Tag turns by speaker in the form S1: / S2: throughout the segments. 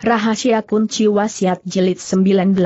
S1: Rahasia kunci wasiat Jelit 19.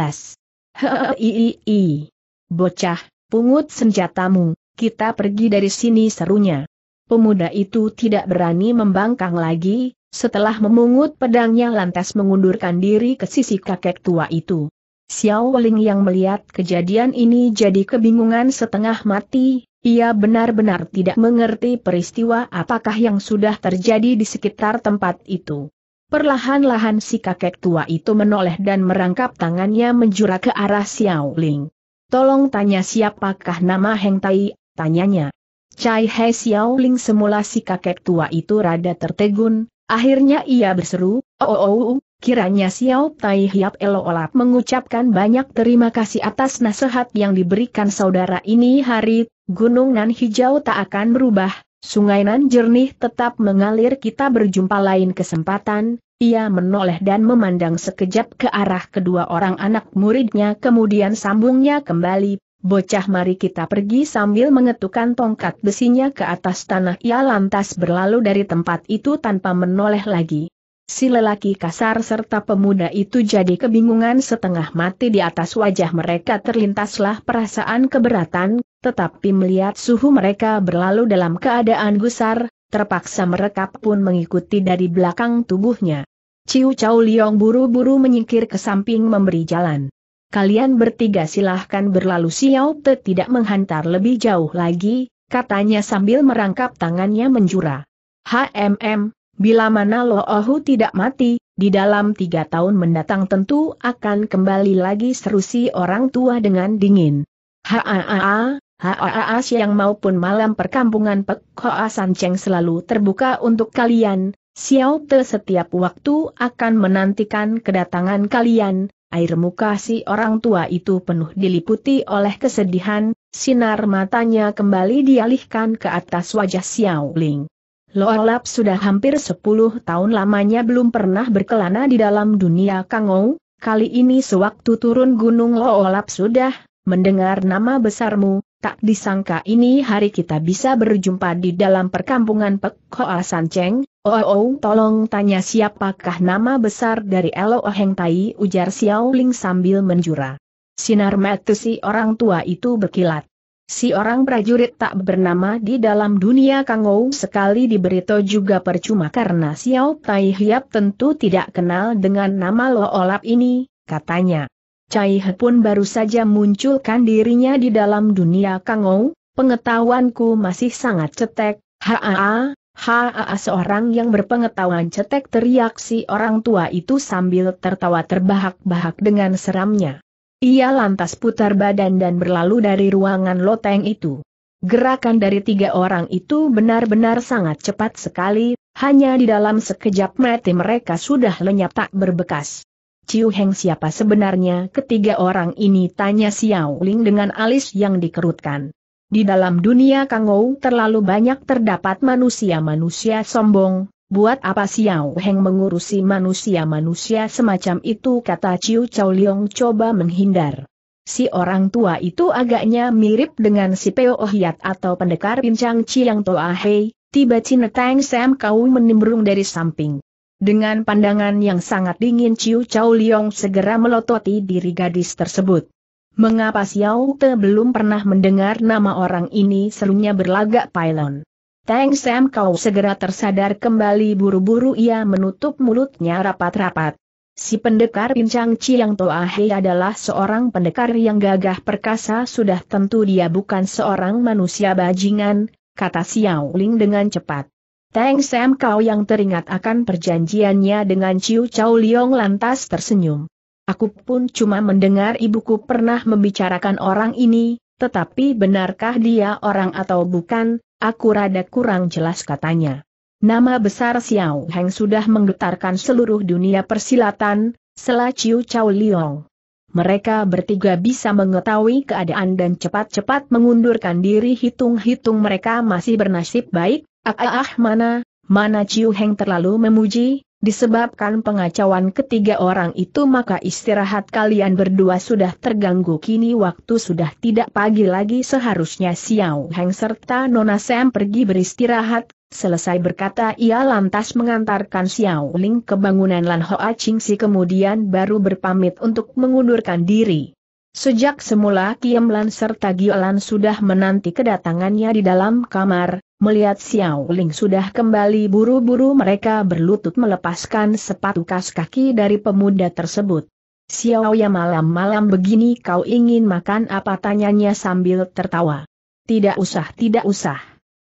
S1: Hei, bocah, pungut senjatamu, kita pergi dari sini serunya. Pemuda itu tidak berani membangkang lagi, setelah memungut pedangnya lantas mengundurkan diri ke sisi kakek tua itu. Xiao Weling yang melihat kejadian ini jadi kebingungan setengah mati, ia benar-benar tidak mengerti peristiwa apakah yang sudah terjadi di sekitar tempat itu. Perlahan-lahan si kakek tua itu menoleh dan merangkap tangannya menjura ke arah Xiao Ling. Tolong tanya siapakah nama Heng Tai, tanyanya. Cai He Xiao Ling semula si kakek tua itu rada tertegun, akhirnya ia berseru, oh, oh, oh, oh. kiranya Xiao Tai Hiap Olap mengucapkan banyak terima kasih atas nasihat yang diberikan saudara ini hari, gunung nan hijau tak akan berubah, Sungai nan jernih tetap mengalir kita berjumpa lain kesempatan, ia menoleh dan memandang sekejap ke arah kedua orang anak muridnya kemudian sambungnya kembali, bocah mari kita pergi sambil mengetukkan tongkat besinya ke atas tanah ia lantas berlalu dari tempat itu tanpa menoleh lagi. Si lelaki kasar serta pemuda itu jadi kebingungan setengah mati di atas wajah mereka terlintaslah perasaan keberatan, tetapi melihat suhu mereka berlalu dalam keadaan gusar, terpaksa merekap pun mengikuti dari belakang tubuhnya. Ciu Chao Liong buru-buru menyingkir ke samping memberi jalan. Kalian bertiga silahkan berlalu Xiao Te tidak menghantar lebih jauh lagi, katanya sambil merangkap tangannya menjura. HMM, bila mana Lo Ohu tidak mati, di dalam tiga tahun mendatang tentu akan kembali lagi serusi orang tua dengan dingin. Haa, HAAA yang maupun malam perkampungan Pek Hoa San Cheng selalu terbuka untuk kalian, Xiao Te setiap waktu akan menantikan kedatangan kalian, air muka si orang tua itu penuh diliputi oleh kesedihan, sinar matanya kembali dialihkan ke atas wajah Xiao Ling. Loalap sudah hampir 10 tahun lamanya belum pernah berkelana di dalam dunia Kangou, kali ini sewaktu turun gunung Loalap sudah, mendengar nama besarmu, Tak disangka ini hari kita bisa berjumpa di dalam perkampungan Pek Hoa San Cheng. Oh, oh, oh, tolong tanya siapakah nama besar dari Elo Heng Tai ujar Xiao Ling sambil menjura. Sinar mata si orang tua itu berkilat. Si orang prajurit tak bernama di dalam dunia Kangou sekali diberitahu juga percuma karena Xiao Tai Hiap tentu tidak kenal dengan nama Lo Olap ini, katanya. Cai He pun baru saja munculkan dirinya di dalam dunia Kangou, pengetahuanku masih sangat cetek, haa, haa seorang yang berpengetahuan cetek teriak si orang tua itu sambil tertawa terbahak-bahak dengan seramnya. Ia lantas putar badan dan berlalu dari ruangan loteng itu. Gerakan dari tiga orang itu benar-benar sangat cepat sekali, hanya di dalam sekejap mati mereka sudah lenyap tak berbekas. Ciu Heng siapa sebenarnya ketiga orang ini tanya Xiao Ling dengan alis yang dikerutkan. Di dalam dunia Kangou terlalu banyak terdapat manusia-manusia sombong, buat apa Xiao Heng mengurusi manusia-manusia semacam itu kata Ciu Chao Liong coba menghindar. Si orang tua itu agaknya mirip dengan si Peo Ohiat atau pendekar pincang Chiang Toa Hei, tiba Cine Tang Sam Kau menimbrung dari samping. Dengan pandangan yang sangat dingin Ciu Chao Liong segera melototi diri gadis tersebut. Mengapa Xiao Te belum pernah mendengar nama orang ini serunya berlagak pylon. Tang Sam Kau segera tersadar kembali buru-buru ia menutup mulutnya rapat-rapat. Si pendekar pincang Chiang Hei adalah seorang pendekar yang gagah perkasa sudah tentu dia bukan seorang manusia bajingan, kata Xiao Ling dengan cepat. Tang Sam Kau yang teringat akan perjanjiannya dengan Ciu Chau Liong lantas tersenyum. Aku pun cuma mendengar ibuku pernah membicarakan orang ini, tetapi benarkah dia orang atau bukan, aku rada kurang jelas katanya. Nama besar Xiao Heng sudah menggetarkan seluruh dunia persilatan, selah Ciu Chau Liong. Mereka bertiga bisa mengetahui keadaan dan cepat-cepat mengundurkan diri hitung-hitung mereka masih bernasib baik, Ah, ah, mana, mana Ciu Heng terlalu memuji, disebabkan pengacauan ketiga orang itu maka istirahat kalian berdua sudah terganggu kini waktu sudah tidak pagi lagi seharusnya Xiao Heng serta Nona Sam pergi beristirahat, Selesai berkata ia lantas mengantarkan Xiao Ling ke bangunan Lan Hoa Ching Si kemudian baru berpamit untuk mengundurkan diri. Sejak semula Kiem Lan serta Gio Lan sudah menanti kedatangannya di dalam kamar, Melihat Xiao Ling sudah kembali buru-buru mereka berlutut melepaskan sepatu kas kaki dari pemuda tersebut. Xiao ya malam-malam begini kau ingin makan apa tanyanya sambil tertawa. Tidak usah tidak usah.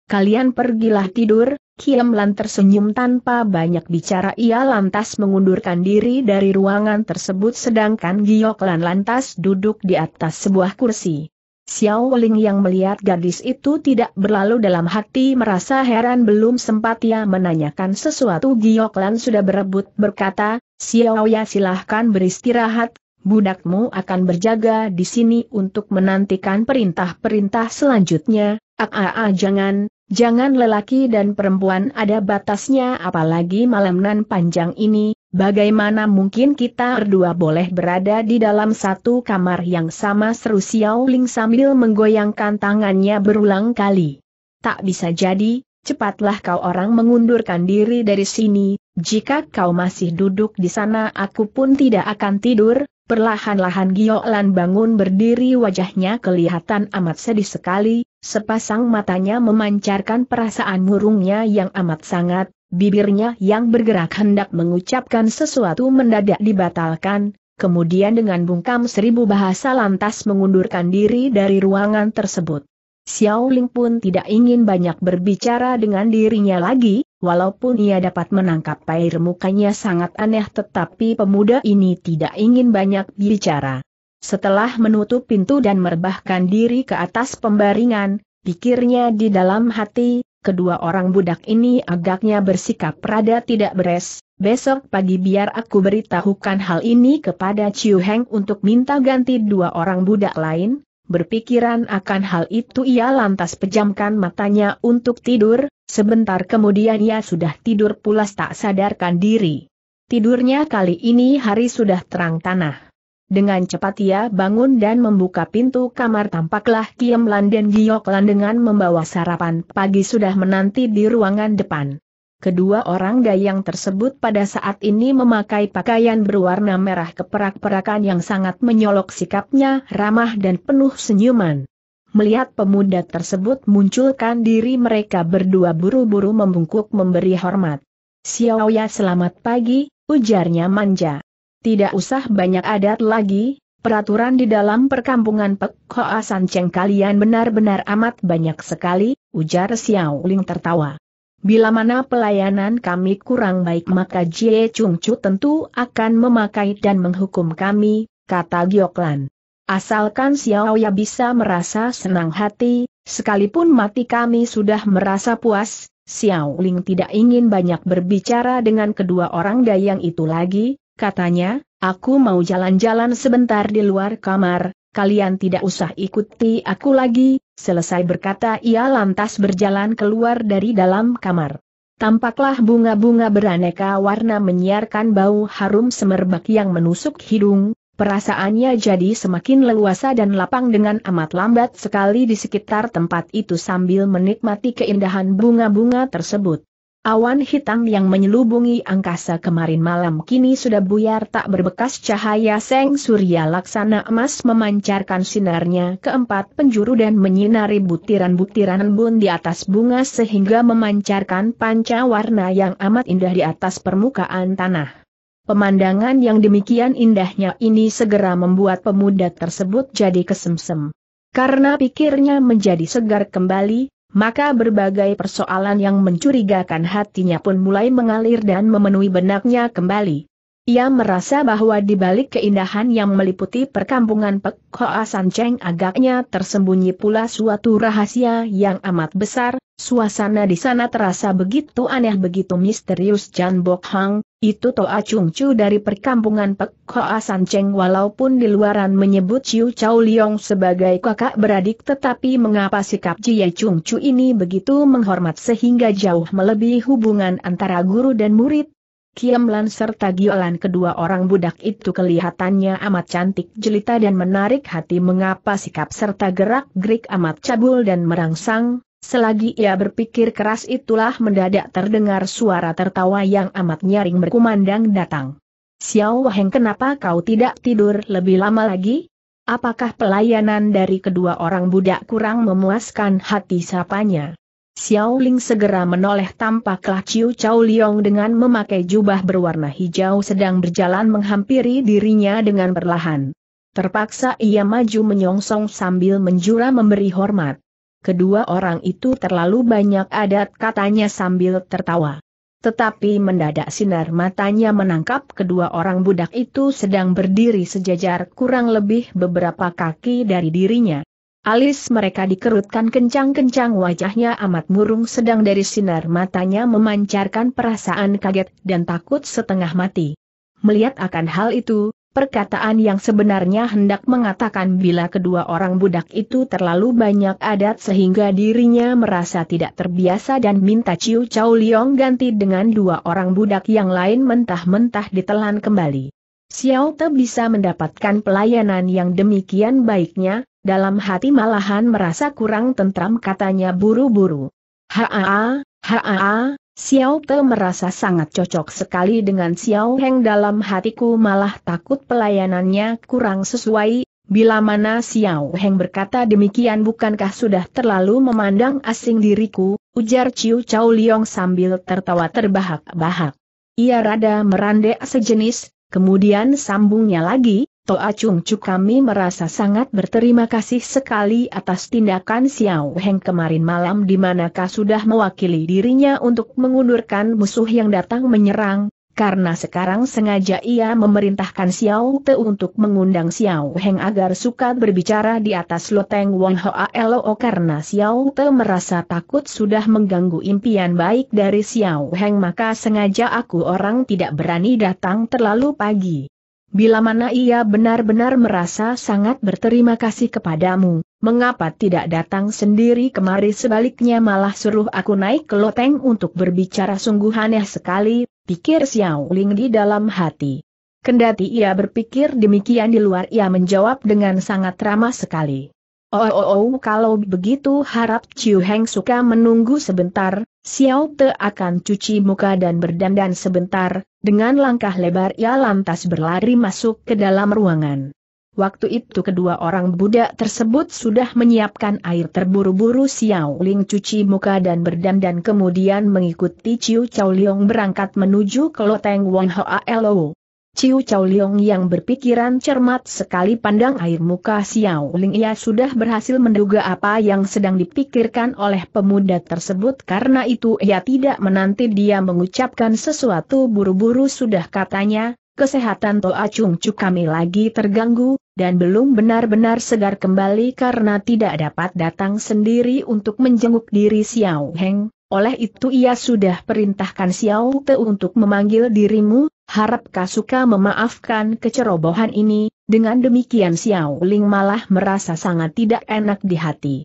S1: Kalian pergilah tidur, Kiam Lan tersenyum tanpa banyak bicara ia lantas mengundurkan diri dari ruangan tersebut sedangkan Giok Lan lantas duduk di atas sebuah kursi. Xiao Ling yang melihat gadis itu tidak berlalu dalam hati merasa heran belum sempat ia menanyakan sesuatu Giok Lan sudah berebut berkata, Xiao Ya silahkan beristirahat, budakmu akan berjaga di sini untuk menantikan perintah-perintah selanjutnya, aa ah, ah, ah, jangan, Jangan lelaki dan perempuan ada batasnya apalagi malam nan panjang ini, bagaimana mungkin kita berdua boleh berada di dalam satu kamar yang sama seru Xiao Ling sambil menggoyangkan tangannya berulang kali. Tak bisa jadi, cepatlah kau orang mengundurkan diri dari sini, jika kau masih duduk di sana aku pun tidak akan tidur, Perlahan-lahan Giolan bangun berdiri wajahnya kelihatan amat sedih sekali, sepasang matanya memancarkan perasaan murungnya yang amat sangat, bibirnya yang bergerak hendak mengucapkan sesuatu mendadak dibatalkan, kemudian dengan bungkam seribu bahasa lantas mengundurkan diri dari ruangan tersebut. Xiao Ling pun tidak ingin banyak berbicara dengan dirinya lagi, Walaupun ia dapat menangkap air mukanya sangat aneh tetapi pemuda ini tidak ingin banyak bicara. Setelah menutup pintu dan merebahkan diri ke atas pembaringan, pikirnya di dalam hati, kedua orang budak ini agaknya bersikap rada tidak beres, besok pagi biar aku beritahukan hal ini kepada Ciu Heng untuk minta ganti dua orang budak lain, Berpikiran akan hal itu ia lantas pejamkan matanya untuk tidur, sebentar kemudian ia sudah tidur pulas tak sadarkan diri. Tidurnya kali ini hari sudah terang tanah. Dengan cepat ia bangun dan membuka pintu kamar tampaklah Kiam Lan dan Giok dengan membawa sarapan pagi sudah menanti di ruangan depan. Kedua orang dayang tersebut pada saat ini memakai pakaian berwarna merah keperak-perakan yang sangat menyolok sikapnya ramah dan penuh senyuman. Melihat pemuda tersebut munculkan diri mereka berdua buru-buru membungkuk memberi hormat. Xiaoya selamat pagi, ujarnya manja. Tidak usah banyak adat lagi, peraturan di dalam perkampungan Pek Hoa Cheng kalian benar-benar amat banyak sekali, ujar Xiao Ling tertawa. Bila mana pelayanan kami kurang baik maka Jie Chung Chu tentu akan memakai dan menghukum kami, kata Gioklan. Asalkan Xiao Ya bisa merasa senang hati, sekalipun mati kami sudah merasa puas, Xiao Ling tidak ingin banyak berbicara dengan kedua orang dayang itu lagi, katanya, aku mau jalan-jalan sebentar di luar kamar, kalian tidak usah ikuti aku lagi, selesai berkata ia lantas berjalan keluar dari dalam kamar. Tampaklah bunga-bunga beraneka warna menyiarkan bau harum semerbak yang menusuk hidung, perasaannya jadi semakin leluasa dan lapang dengan amat lambat sekali di sekitar tempat itu sambil menikmati keindahan bunga-bunga tersebut. Awan hitam yang menyelubungi angkasa kemarin malam kini sudah buyar tak berbekas cahaya seng surya laksana emas memancarkan sinarnya ke empat penjuru dan menyinari butiran-butiran embun di atas bunga sehingga memancarkan panca warna yang amat indah di atas permukaan tanah. Pemandangan yang demikian indahnya ini segera membuat pemuda tersebut jadi kesemsem. Karena pikirnya menjadi segar kembali, maka berbagai persoalan yang mencurigakan hatinya pun mulai mengalir dan memenuhi benaknya kembali. Ia merasa bahwa di balik keindahan yang meliputi perkampungan Pek Hoa San Cheng agaknya tersembunyi pula suatu rahasia yang amat besar, Suasana di sana terasa begitu aneh begitu misterius Jan Bok Hang, itu Toa Chung Chu dari perkampungan Pek Hoa San Cheng walaupun di luaran menyebut Chiu Chau Liong sebagai kakak beradik tetapi mengapa sikap Jie Chung Chu ini begitu menghormat sehingga jauh melebihi hubungan antara guru dan murid? Kiam Lan serta Giolan kedua orang budak itu kelihatannya amat cantik jelita dan menarik hati mengapa sikap serta gerak-gerik amat cabul dan merangsang, Selagi ia berpikir keras itulah mendadak terdengar suara tertawa yang amat nyaring berkumandang datang. Xiao Waheng kenapa kau tidak tidur lebih lama lagi? Apakah pelayanan dari kedua orang budak kurang memuaskan hati sapanya? Xiao Ling segera menoleh tampaklah Ciu Chao Liong dengan memakai jubah berwarna hijau sedang berjalan menghampiri dirinya dengan perlahan. Terpaksa ia maju menyongsong sambil menjura memberi hormat kedua orang itu terlalu banyak adat katanya sambil tertawa. Tetapi mendadak sinar matanya menangkap kedua orang budak itu sedang berdiri sejajar kurang lebih beberapa kaki dari dirinya. Alis mereka dikerutkan kencang-kencang wajahnya amat murung sedang dari sinar matanya memancarkan perasaan kaget dan takut setengah mati. Melihat akan hal itu, Perkataan yang sebenarnya hendak mengatakan bila kedua orang budak itu terlalu banyak adat sehingga dirinya merasa tidak terbiasa dan minta Ciu Chow Liong ganti dengan dua orang budak yang lain mentah-mentah ditelan kembali. Xiao Te bisa mendapatkan pelayanan yang demikian baiknya, dalam hati malahan merasa kurang tentram katanya buru-buru. Haa, haa, Xiao Te merasa sangat cocok sekali dengan Xiao Heng dalam hatiku malah takut pelayanannya kurang sesuai, bila mana Xiao Heng berkata demikian bukankah sudah terlalu memandang asing diriku, ujar Ciu Chao Liong sambil tertawa terbahak-bahak. Ia rada merandek sejenis, kemudian sambungnya lagi, Toa Chung Chu kami merasa sangat berterima kasih sekali atas tindakan Xiao Heng kemarin malam di manakah sudah mewakili dirinya untuk mengundurkan musuh yang datang menyerang, karena sekarang sengaja ia memerintahkan Xiao Te untuk mengundang Xiao Heng agar suka berbicara di atas loteng Wong Hoa Lo karena Xiao Te merasa takut sudah mengganggu impian baik dari Xiao Heng maka sengaja aku orang tidak berani datang terlalu pagi. Bila mana ia benar-benar merasa sangat berterima kasih kepadamu, mengapa tidak datang sendiri kemari sebaliknya malah suruh aku naik ke loteng untuk berbicara sungguh aneh sekali, pikir Xiao Ling di dalam hati. Kendati ia berpikir demikian di luar ia menjawab dengan sangat ramah sekali. Oh, oh, oh kalau begitu harap Chiu Heng suka menunggu sebentar, Xiao Te akan cuci muka dan berdandan sebentar, dengan langkah lebar ia lantas berlari masuk ke dalam ruangan. Waktu itu kedua orang budak tersebut sudah menyiapkan air terburu-buru Xiao Ling cuci muka dan berdandan kemudian mengikuti Ciu Chow Leong berangkat menuju ke Loteng Wong Hoa Lo. Ciu Chow Leong yang berpikiran cermat sekali pandang air muka Xiao Ling ia sudah berhasil menduga apa yang sedang dipikirkan oleh pemuda tersebut karena itu ia tidak menanti dia mengucapkan sesuatu buru-buru sudah katanya, kesehatan Toa Chung Chu kami lagi terganggu, dan belum benar-benar segar kembali karena tidak dapat datang sendiri untuk menjenguk diri Xiao Heng, oleh itu ia sudah perintahkan Xiao Te untuk memanggil dirimu, Harap Kasuka memaafkan kecerobohan ini, dengan demikian Xiao Ling malah merasa sangat tidak enak di hati.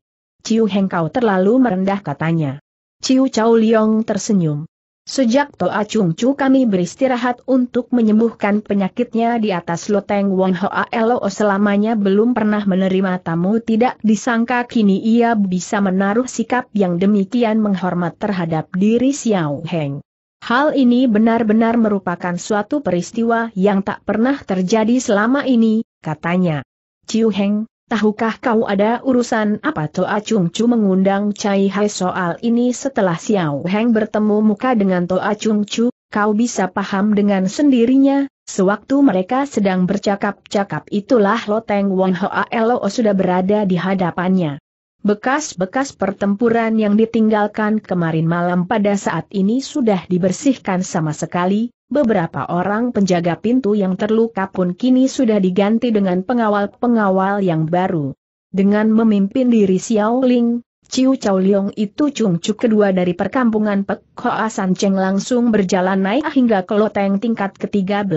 S1: Ciu Heng kau terlalu merendah katanya. Ciu Chao Liong tersenyum. Sejak Toa Chung Chu kami beristirahat untuk menyembuhkan penyakitnya di atas loteng Wong Hoa Lo selamanya belum pernah menerima tamu tidak disangka kini ia bisa menaruh sikap yang demikian menghormat terhadap diri Xiao Heng. Hal ini benar-benar merupakan suatu peristiwa yang tak pernah terjadi selama ini, katanya. Ciu Heng, tahukah kau ada urusan apa Toa Chung Chu mengundang Cai Hai soal ini setelah Xiao Heng bertemu muka dengan Toa Chung Chu, kau bisa paham dengan sendirinya, Sewaktu mereka sedang bercakap-cakap itulah Loteng Wong Hoa Elo sudah berada di hadapannya. Bekas-bekas pertempuran yang ditinggalkan kemarin malam pada saat ini sudah dibersihkan sama sekali, beberapa orang penjaga pintu yang terluka pun kini sudah diganti dengan pengawal-pengawal yang baru. Dengan memimpin diri Xiao Ling, Ciu Chao Leong itu cungcu kedua dari perkampungan Pek Hoa San Cheng langsung berjalan naik hingga ke loteng tingkat ke-13.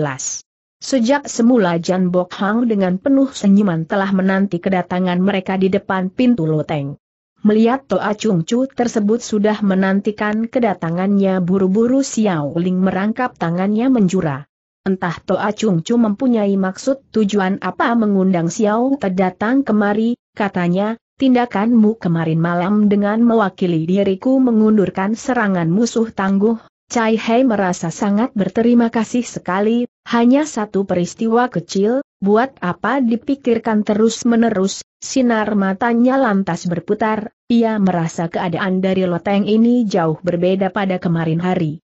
S1: Sejak semula Jan Bok Hang dengan penuh senyuman telah menanti kedatangan mereka di depan pintu loteng. Melihat Toa Chung Chu tersebut sudah menantikan kedatangannya buru-buru Xiao Ling merangkap tangannya menjura. Entah Toa Chung Chu mempunyai maksud tujuan apa mengundang Xiao Te datang kemari, katanya, tindakanmu kemarin malam dengan mewakili diriku mengundurkan serangan musuh tangguh Cai Hei merasa sangat berterima kasih sekali, hanya satu peristiwa kecil, buat apa dipikirkan terus-menerus, sinar matanya lantas berputar, ia merasa keadaan dari loteng ini jauh berbeda pada kemarin hari.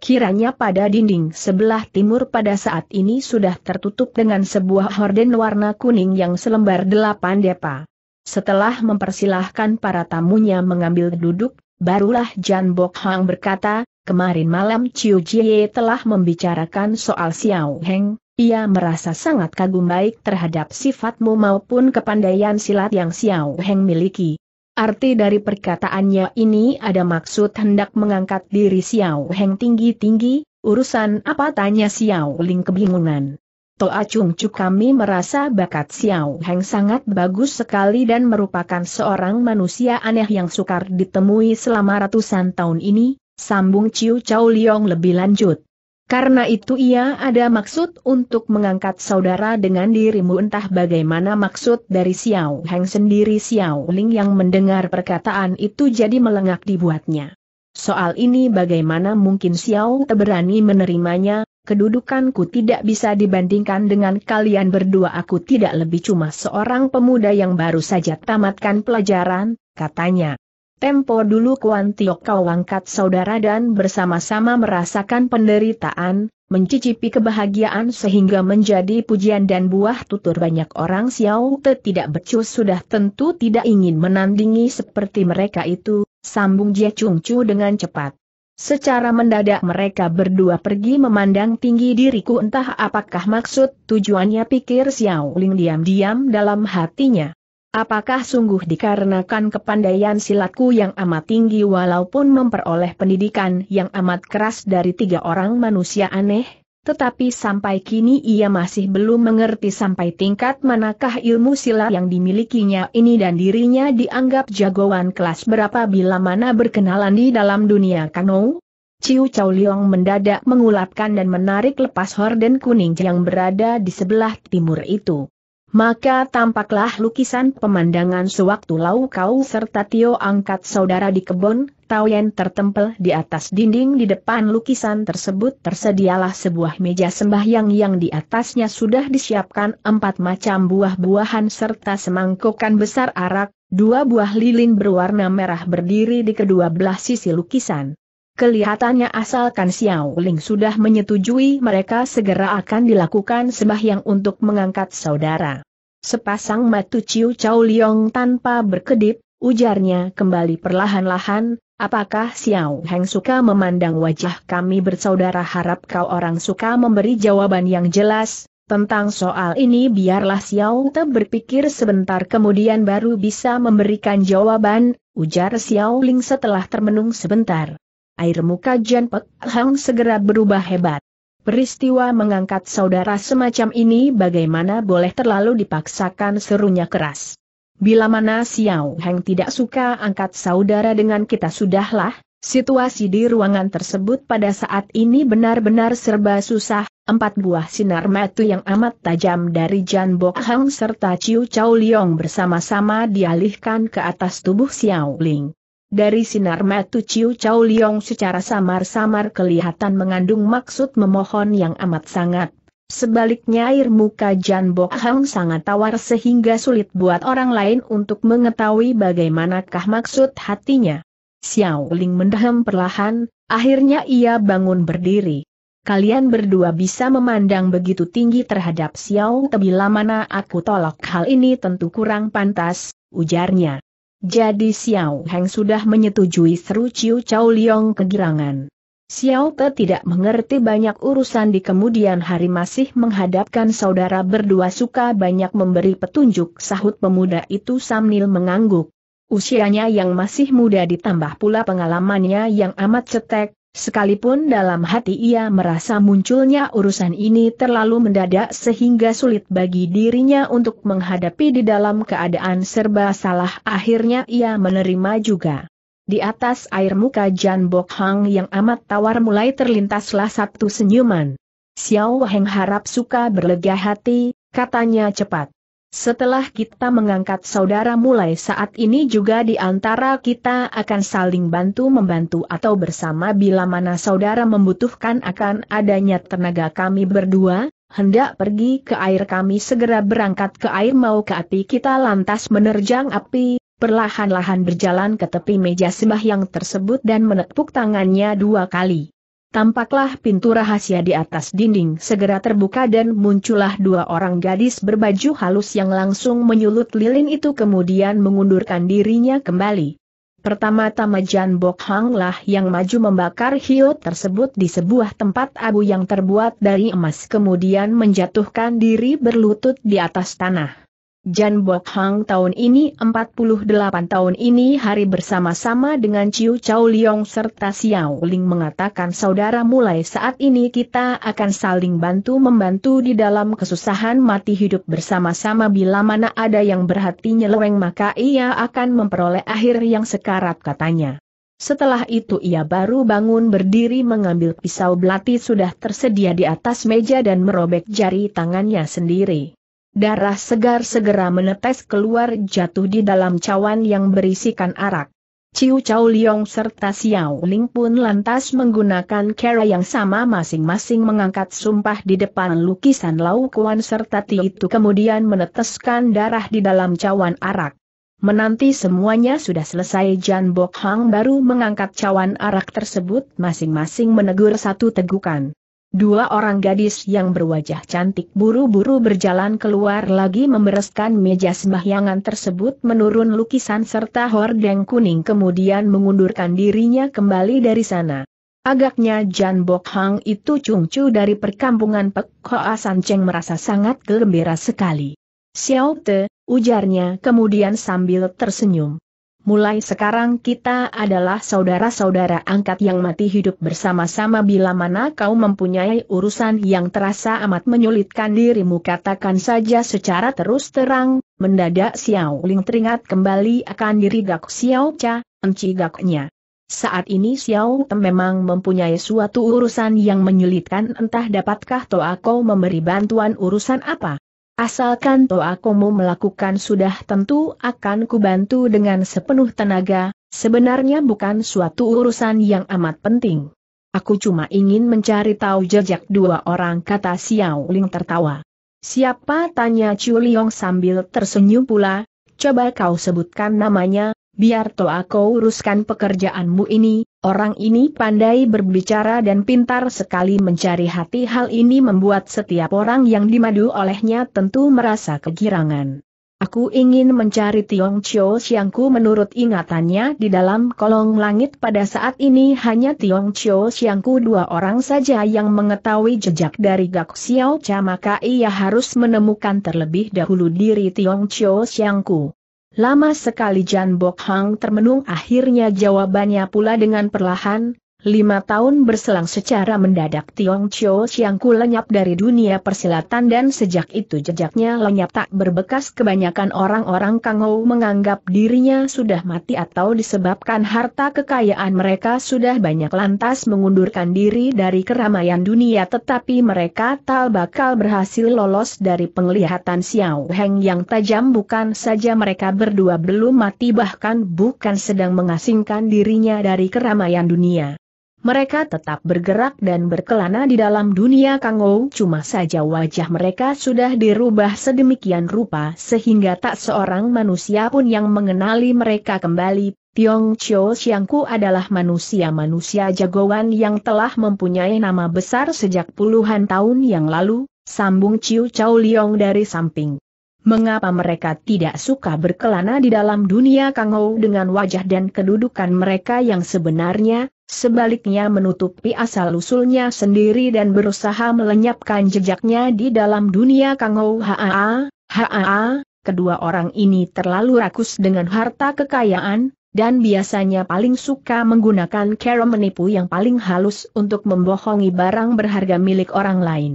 S1: Kiranya pada dinding sebelah timur pada saat ini sudah tertutup dengan sebuah horden warna kuning yang selembar delapan depa. Setelah mempersilahkan para tamunya mengambil duduk, barulah Jan Bok Hang berkata, Kemarin malam Chiu Jie telah membicarakan soal Xiao Heng, ia merasa sangat kagum baik terhadap sifatmu maupun kepandaian silat yang Xiao Heng miliki. Arti dari perkataannya ini ada maksud hendak mengangkat diri Xiao Heng tinggi-tinggi, urusan apa tanya Xiao Ling kebingungan. Toa Chung Chu kami merasa bakat Xiao Heng sangat bagus sekali dan merupakan seorang manusia aneh yang sukar ditemui selama ratusan tahun ini, sambung Ciu Chow Liong lebih lanjut. Karena itu ia ada maksud untuk mengangkat saudara dengan dirimu entah bagaimana maksud dari Xiao Heng sendiri Xiao Ling yang mendengar perkataan itu jadi melengak dibuatnya. Soal ini bagaimana mungkin Xiao berani menerimanya, kedudukanku tidak bisa dibandingkan dengan kalian berdua aku tidak lebih cuma seorang pemuda yang baru saja tamatkan pelajaran, katanya. Tempo dulu Kuan Tiok kau angkat saudara dan bersama-sama merasakan penderitaan, mencicipi kebahagiaan sehingga menjadi pujian dan buah tutur banyak orang Xiao Te tidak becus sudah tentu tidak ingin menandingi seperti mereka itu, sambung Jia Chung Chu dengan cepat. Secara mendadak mereka berdua pergi memandang tinggi diriku entah apakah maksud tujuannya pikir Xiao Ling diam-diam dalam hatinya. Apakah sungguh dikarenakan kepandaian silatku yang amat tinggi walaupun memperoleh pendidikan yang amat keras dari tiga orang manusia aneh? Tetapi sampai kini ia masih belum mengerti sampai tingkat manakah ilmu silat yang dimilikinya ini dan dirinya dianggap jagoan kelas berapa bila mana berkenalan di dalam dunia kano? Ciu Chow Leong mendadak mengulapkan dan menarik lepas horden kuning yang berada di sebelah timur itu maka tampaklah lukisan pemandangan sewaktu Lau Kau serta Tio angkat saudara di kebun, Taoyen tertempel di atas dinding di depan lukisan tersebut tersedialah sebuah meja sembahyang yang di atasnya sudah disiapkan empat macam buah-buahan serta semangkokan besar arak, dua buah lilin berwarna merah berdiri di kedua belah sisi lukisan. Kelihatannya asalkan Xiao Ling sudah menyetujui mereka segera akan dilakukan sembahyang untuk mengangkat saudara. Sepasang matu Ciu cao Liong tanpa berkedip, ujarnya kembali perlahan-lahan, apakah Xiao Heng suka memandang wajah kami bersaudara harap kau orang suka memberi jawaban yang jelas, tentang soal ini biarlah Xiao Te berpikir sebentar kemudian baru bisa memberikan jawaban, ujar Xiao Ling setelah termenung sebentar. Air muka Jan Pek Hang segera berubah hebat. Peristiwa mengangkat saudara semacam ini bagaimana boleh terlalu dipaksakan serunya keras. Bila mana Xiao Heng tidak suka angkat saudara dengan kita sudahlah, situasi di ruangan tersebut pada saat ini benar-benar serba susah, empat buah sinar mata yang amat tajam dari Jan Bok Heng serta Chiu Chow Liong bersama-sama dialihkan ke atas tubuh Xiao Ling. Dari sinar matu Ciu Chow Liong secara samar-samar kelihatan mengandung maksud memohon yang amat sangat. Sebaliknya air muka Jan Bo Hang sangat tawar sehingga sulit buat orang lain untuk mengetahui bagaimanakah maksud hatinya. Xiao Ling mendehem perlahan, akhirnya ia bangun berdiri. Kalian berdua bisa memandang begitu tinggi terhadap Xiao Tebila mana aku tolak hal ini tentu kurang pantas, ujarnya. Jadi Xiao Heng sudah menyetujui seru Ciu Chow Liong kegirangan. Xiao Te tidak mengerti banyak urusan di kemudian hari masih menghadapkan saudara berdua suka banyak memberi petunjuk sahut pemuda itu samnil mengangguk. Usianya yang masih muda ditambah pula pengalamannya yang amat cetek, Sekalipun dalam hati ia merasa munculnya urusan ini terlalu mendadak sehingga sulit bagi dirinya untuk menghadapi di dalam keadaan serba salah akhirnya ia menerima juga. Di atas air muka Jan Bok Hang yang amat tawar mulai terlintaslah satu senyuman. Xiao Heng harap suka berlega hati, katanya cepat. Setelah kita mengangkat saudara mulai saat ini juga di antara kita akan saling bantu-membantu atau bersama bila mana saudara membutuhkan akan adanya tenaga kami berdua, hendak pergi ke air kami segera berangkat ke air mau ke api kita lantas menerjang api, perlahan-lahan berjalan ke tepi meja sembah yang tersebut dan menepuk tangannya dua kali. Tampaklah pintu rahasia di atas dinding segera terbuka dan muncullah dua orang gadis berbaju halus yang langsung menyulut lilin itu kemudian mengundurkan dirinya kembali. Pertama-tama Jan Bok Hang lah yang maju membakar hiu tersebut di sebuah tempat abu yang terbuat dari emas kemudian menjatuhkan diri berlutut di atas tanah. Jan Bok Hang tahun ini 48 tahun ini hari bersama-sama dengan Ciu Chau Liong serta Xiao Ling mengatakan saudara mulai saat ini kita akan saling bantu-membantu di dalam kesusahan mati hidup bersama-sama bila mana ada yang berhati nyeleweng maka ia akan memperoleh akhir yang sekarat katanya. Setelah itu ia baru bangun berdiri mengambil pisau belati sudah tersedia di atas meja dan merobek jari tangannya sendiri. Darah segar segera menetes keluar jatuh di dalam cawan yang berisikan arak. Ciu Chau Liong serta Xiao Ling pun lantas menggunakan cara yang sama masing-masing mengangkat sumpah di depan lukisan Lau Kuan serta Ti itu kemudian meneteskan darah di dalam cawan arak. Menanti semuanya sudah selesai Jan Bok Hang baru mengangkat cawan arak tersebut masing-masing menegur satu tegukan. Dua orang gadis yang berwajah cantik buru-buru berjalan keluar lagi membereskan meja sembahyangan tersebut menurun lukisan serta hordeng kuning kemudian mengundurkan dirinya kembali dari sana. Agaknya Jan Bok Hang itu cungcu dari perkampungan Pek Hoa San Cheng merasa sangat gembira sekali. Xiao Te, ujarnya kemudian sambil tersenyum mulai sekarang kita adalah saudara-saudara angkat yang mati hidup bersama-sama bila mana kau mempunyai urusan yang terasa amat menyulitkan dirimu katakan saja secara terus terang, mendadak Xiao Ling teringat kembali akan diri Gak Xiao Cha, enci Gaknya. Saat ini Xiao Tem memang mempunyai suatu urusan yang menyulitkan entah dapatkah Toa kau memberi bantuan urusan apa. Asalkan toa Toakomu melakukan sudah tentu akan kubantu dengan sepenuh tenaga, sebenarnya bukan suatu urusan yang amat penting. Aku cuma ingin mencari tahu jejak dua orang kata Xiao Ling tertawa. Siapa tanya Chu Liong sambil tersenyum pula, coba kau sebutkan namanya, biar toa kau uruskan pekerjaanmu ini, Orang ini pandai berbicara dan pintar sekali mencari hati hal ini membuat setiap orang yang dimadu olehnya tentu merasa kegirangan. Aku ingin mencari Tiong Chio Siangku menurut ingatannya di dalam kolong langit pada saat ini hanya Tiong Chio Siangku dua orang saja yang mengetahui jejak dari Gak Xiao Cha maka ia harus menemukan terlebih dahulu diri Tiong Chio Siangku. Lama sekali Jan Bok Hang termenung akhirnya jawabannya pula dengan perlahan, Lima tahun berselang secara mendadak Tiong Chiu Xiangku lenyap dari dunia persilatan dan sejak itu jejaknya lenyap tak berbekas kebanyakan orang-orang Kangou menganggap dirinya sudah mati atau disebabkan harta kekayaan mereka sudah banyak lantas mengundurkan diri dari keramaian dunia tetapi mereka tak bakal berhasil lolos dari penglihatan Xiao Heng yang tajam bukan saja mereka berdua belum mati bahkan bukan sedang mengasingkan dirinya dari keramaian dunia mereka tetap bergerak dan berkelana di dalam dunia Kangou cuma saja wajah mereka sudah dirubah sedemikian rupa sehingga tak seorang manusia pun yang mengenali mereka kembali. Tiong Chiu Xiangku adalah manusia-manusia jagoan yang telah mempunyai nama besar sejak puluhan tahun yang lalu, sambung Chiu Chao Liong dari samping mengapa mereka tidak suka berkelana di dalam dunia kangou dengan wajah dan kedudukan mereka yang sebenarnya, sebaliknya menutupi asal-usulnya sendiri dan berusaha melenyapkan jejaknya di dalam dunia kangou? haa, haa, kedua orang ini terlalu rakus dengan harta kekayaan, dan biasanya paling suka menggunakan cara menipu yang paling halus untuk membohongi barang berharga milik orang lain.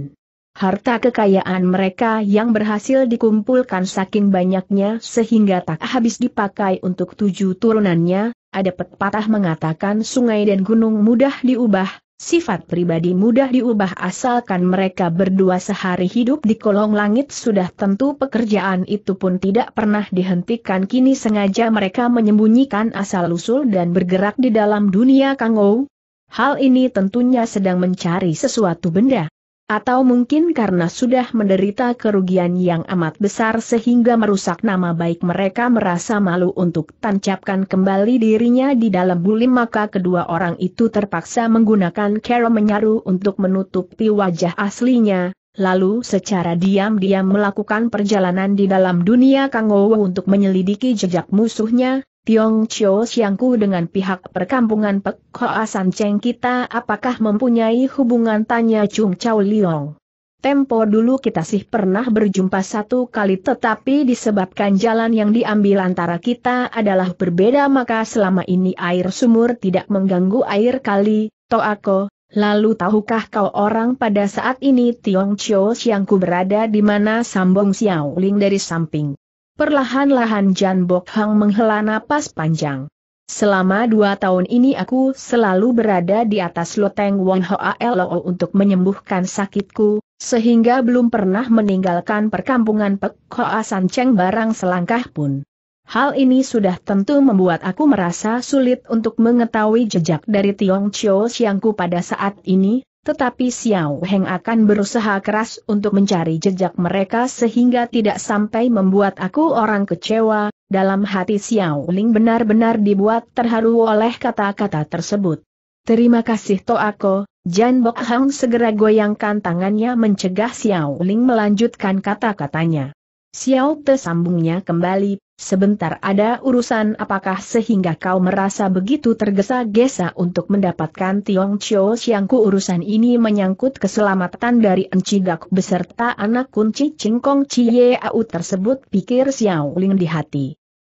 S1: Harta kekayaan mereka yang berhasil dikumpulkan saking banyaknya sehingga tak habis dipakai untuk tujuh turunannya, ada pepatah mengatakan sungai dan gunung mudah diubah, sifat pribadi mudah diubah asalkan mereka berdua sehari hidup di kolong langit sudah tentu pekerjaan itu pun tidak pernah dihentikan kini sengaja mereka menyembunyikan asal-usul dan bergerak di dalam dunia kangou. Hal ini tentunya sedang mencari sesuatu benda. Atau mungkin karena sudah menderita kerugian yang amat besar sehingga merusak nama baik mereka merasa malu untuk tancapkan kembali dirinya di dalam bulim maka kedua orang itu terpaksa menggunakan cara menyaru untuk menutupi wajah aslinya, lalu secara diam-diam melakukan perjalanan di dalam dunia Kangowo untuk menyelidiki jejak musuhnya, Tiong Chio Siangku dengan pihak perkampungan Pek Hoa Cheng kita apakah mempunyai hubungan tanya Chung Chau Liong. Tempo dulu kita sih pernah berjumpa satu kali tetapi disebabkan jalan yang diambil antara kita adalah berbeda maka selama ini air sumur tidak mengganggu air kali, aku. lalu tahukah kau orang pada saat ini Tiong Chio Siangku berada di mana Sambung Xiao Ling dari samping. Perlahan-lahan Jan Bok Hang menghela napas panjang. Selama dua tahun ini aku selalu berada di atas loteng Wong Hoa Lao untuk menyembuhkan sakitku, sehingga belum pernah meninggalkan perkampungan Pek Hoa San Cheng barang selangkah pun. Hal ini sudah tentu membuat aku merasa sulit untuk mengetahui jejak dari Tiong Chiu Siangku pada saat ini, tetapi Xiao Heng akan berusaha keras untuk mencari jejak mereka sehingga tidak sampai membuat aku orang kecewa, dalam hati Xiao Ling benar-benar dibuat terharu oleh kata-kata tersebut. Terima kasih Toako, Jan Bok Hang segera goyangkan tangannya mencegah Xiao Ling melanjutkan kata-katanya. Xiao Te sambungnya kembali, sebentar ada urusan apakah sehingga kau merasa begitu tergesa-gesa untuk mendapatkan Tiong Chio Siangku urusan ini menyangkut keselamatan dari Encigak beserta anak kunci Cingkong Cie Au tersebut pikir Xiao Ling di hati.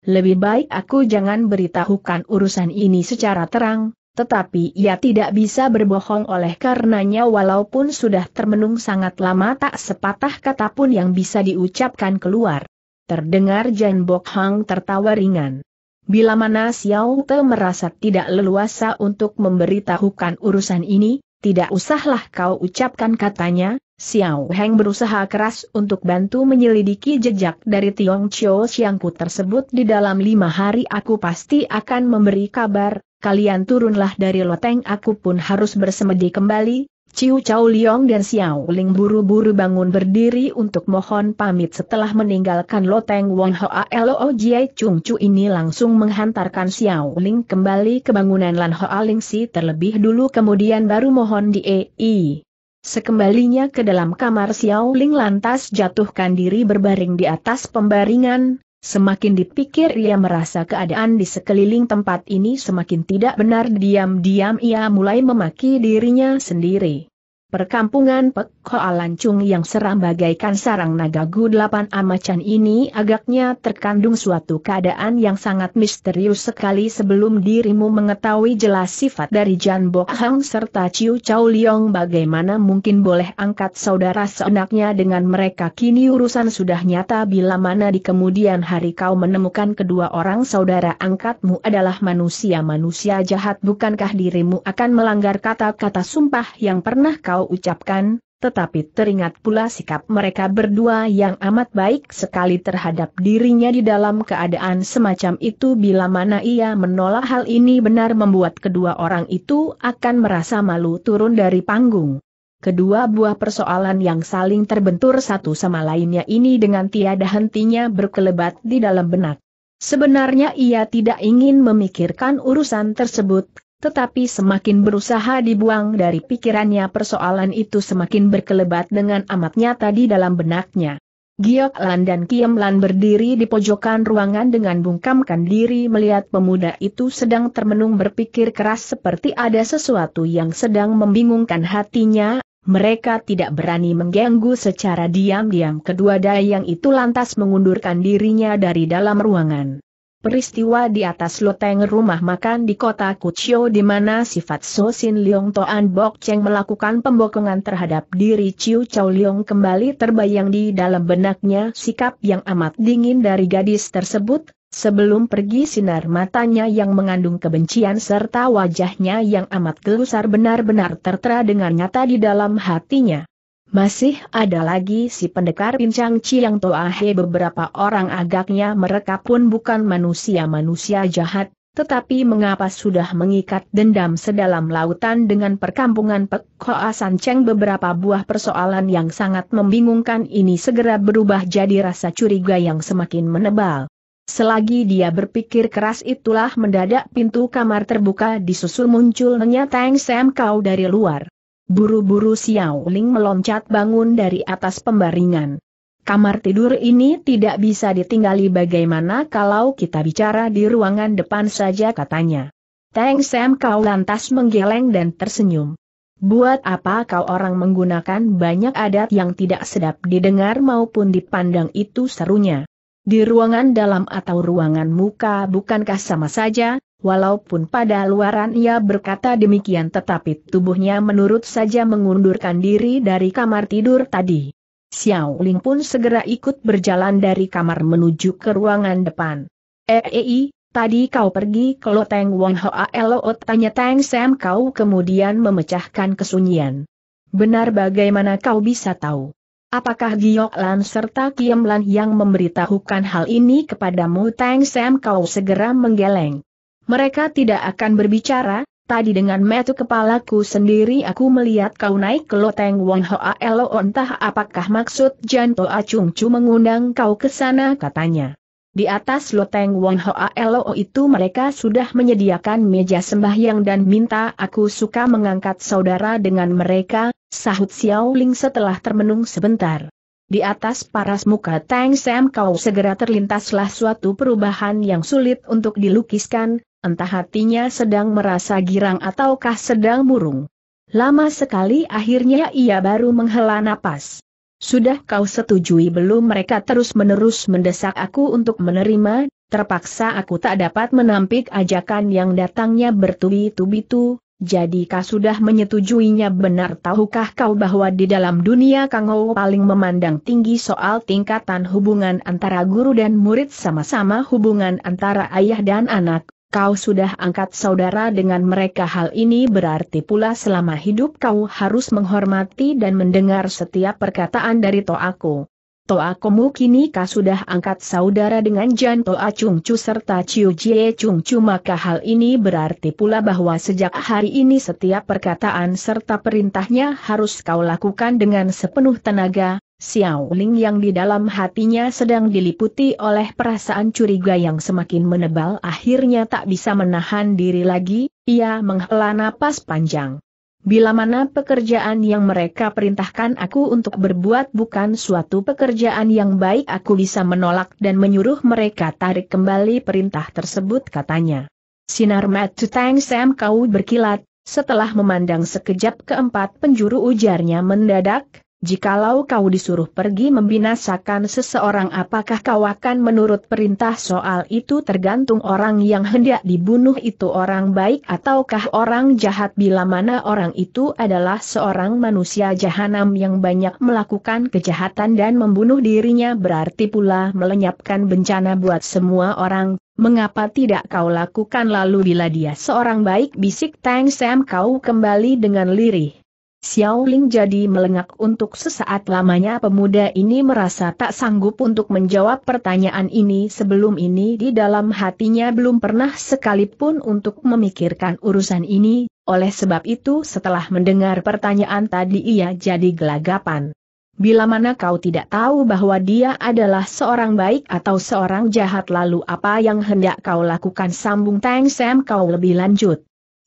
S1: Lebih baik aku jangan beritahukan urusan ini secara terang, tetapi ia tidak bisa berbohong oleh karenanya walaupun sudah termenung sangat lama tak sepatah kata pun yang bisa diucapkan keluar. Terdengar Jan Bok Hang tertawa ringan. Bila mana Xiao Te merasa tidak leluasa untuk memberitahukan urusan ini, tidak usahlah kau ucapkan katanya, Xiao Heng berusaha keras untuk bantu menyelidiki jejak dari Tiong Chiu Siangku tersebut di dalam lima hari aku pasti akan memberi kabar, kalian turunlah dari loteng aku pun harus bersemedi kembali, Ciu Cau Liong dan Xiao Ling buru-buru bangun berdiri untuk mohon pamit setelah meninggalkan loteng Wong Hoa Loo Jiai Chung Chu ini langsung menghantarkan Xiao Ling kembali ke bangunan Lan Hoa Ling Si terlebih dulu kemudian baru mohon di EI. Sekembalinya ke dalam kamar Xiao Ling lantas jatuhkan diri berbaring di atas pembaringan, Semakin dipikir ia merasa keadaan di sekeliling tempat ini semakin tidak benar diam-diam ia mulai memaki dirinya sendiri. Perkampungan Pek Chung Lancung yang seram bagaikan sarang naga Gu delapan amacan ini agaknya terkandung suatu keadaan yang sangat misterius sekali sebelum dirimu mengetahui jelas sifat dari Jan Bok Hang serta Ciu Chow Liong bagaimana mungkin boleh angkat saudara seenaknya dengan mereka kini urusan sudah nyata bila mana di kemudian hari kau menemukan kedua orang saudara angkatmu adalah manusia-manusia jahat bukankah dirimu akan melanggar kata-kata sumpah yang pernah kau kau ucapkan, tetapi teringat pula sikap mereka berdua yang amat baik sekali terhadap dirinya di dalam keadaan semacam itu bila mana ia menolak hal ini benar membuat kedua orang itu akan merasa malu turun dari panggung. Kedua buah persoalan yang saling terbentur satu sama lainnya ini dengan tiada hentinya berkelebat di dalam benak. Sebenarnya ia tidak ingin memikirkan urusan tersebut, tetapi semakin berusaha dibuang dari pikirannya persoalan itu semakin berkelebat dengan amat nyata di dalam benaknya. Giok Lan dan Kiem Lan berdiri di pojokan ruangan dengan bungkamkan diri melihat pemuda itu sedang termenung berpikir keras seperti ada sesuatu yang sedang membingungkan hatinya, mereka tidak berani mengganggu secara diam-diam kedua dayang itu lantas mengundurkan dirinya dari dalam ruangan. Peristiwa di atas loteng rumah makan di kota Kuchio di mana sifat So Sin Leong Toan Bok Cheng melakukan pembokongan terhadap diri Chiu Chao Leong kembali terbayang di dalam benaknya sikap yang amat dingin dari gadis tersebut, sebelum pergi sinar matanya yang mengandung kebencian serta wajahnya yang amat gelusar benar-benar tertera dengan nyata di dalam hatinya. Masih ada lagi si pendekar pincang Chiang Toahe beberapa orang agaknya mereka pun bukan manusia-manusia jahat, tetapi mengapa sudah mengikat dendam sedalam lautan dengan perkampungan Pek Hoa San beberapa buah persoalan yang sangat membingungkan ini segera berubah jadi rasa curiga yang semakin menebal. Selagi dia berpikir keras itulah mendadak pintu kamar terbuka disusul nyata Teng Sam Kau dari luar. Buru-buru Xiao Ling meloncat bangun dari atas pembaringan. Kamar tidur ini tidak bisa ditinggali bagaimana kalau kita bicara di ruangan depan saja katanya. Teng Sam kau lantas menggeleng dan tersenyum. Buat apa kau orang menggunakan banyak adat yang tidak sedap didengar maupun dipandang itu serunya. Di ruangan dalam atau ruangan muka bukankah sama saja, Walaupun pada luaran ia berkata demikian tetapi tubuhnya menurut saja mengundurkan diri dari kamar tidur tadi. Xiao Ling pun segera ikut berjalan dari kamar menuju ke ruangan depan. Ei, eh, eh, tadi kau pergi ke Loteng Wong Hoa Loot tanya Tang Sam kau kemudian memecahkan kesunyian. Benar bagaimana kau bisa tahu? Apakah Giok Lan serta Kiem Lan yang memberitahukan hal ini kepadamu Tang Sam kau segera menggeleng. Mereka tidak akan berbicara, tadi dengan metu kepalaku sendiri aku melihat kau naik ke loteng Wong Hoa Elo entah apakah maksud Janto Acung Cu mengundang kau ke sana katanya. Di atas loteng Wong Hoa Elo itu mereka sudah menyediakan meja sembahyang dan minta aku suka mengangkat saudara dengan mereka, sahut Xiao Ling setelah termenung sebentar. Di atas paras muka Tang Sam kau segera terlintaslah suatu perubahan yang sulit untuk dilukiskan, entah hatinya sedang merasa girang ataukah sedang murung. Lama sekali akhirnya ia baru menghela napas. Sudah kau setujui belum mereka terus-menerus mendesak aku untuk menerima, terpaksa aku tak dapat menampik ajakan yang datangnya bertubi-tubi itu, jadi kau sudah menyetujuinya benar tahukah kau bahwa di dalam dunia Kangou paling memandang tinggi soal tingkatan hubungan antara guru dan murid sama-sama hubungan antara ayah dan anak, kau sudah angkat saudara dengan mereka hal ini berarti pula selama hidup kau harus menghormati dan mendengar setiap perkataan dari toaku. Toa Komu kini kah sudah angkat saudara dengan Jan Toa Chung Chu serta Chiu Jie Chung Chu maka hal ini berarti pula bahwa sejak hari ini setiap perkataan serta perintahnya harus kau lakukan dengan sepenuh tenaga, Xiao Ling yang di dalam hatinya sedang diliputi oleh perasaan curiga yang semakin menebal akhirnya tak bisa menahan diri lagi, ia menghela napas panjang. Bila mana pekerjaan yang mereka perintahkan aku untuk berbuat bukan suatu pekerjaan yang baik aku bisa menolak dan menyuruh mereka tarik kembali perintah tersebut katanya. Sinar mata Tang Sam kau berkilat, setelah memandang sekejap keempat penjuru ujarnya mendadak, Jikalau kau disuruh pergi membinasakan seseorang apakah kau akan menurut perintah soal itu tergantung orang yang hendak dibunuh itu orang baik ataukah orang jahat bila mana orang itu adalah seorang manusia jahanam yang banyak melakukan kejahatan dan membunuh dirinya berarti pula melenyapkan bencana buat semua orang, Mengapa tidak kau lakukan lalu bila dia seorang baik bisik Tang Sam kau kembali dengan lirih. Xiaoling jadi melengak untuk sesaat lamanya pemuda ini merasa tak sanggup untuk menjawab pertanyaan ini sebelum ini di dalam hatinya belum pernah sekalipun untuk memikirkan urusan ini, oleh sebab itu setelah mendengar pertanyaan tadi ia jadi gelagapan. Bila mana kau tidak tahu bahwa dia adalah seorang baik atau seorang jahat lalu apa yang hendak kau lakukan sambung Tang Sam kau lebih lanjut.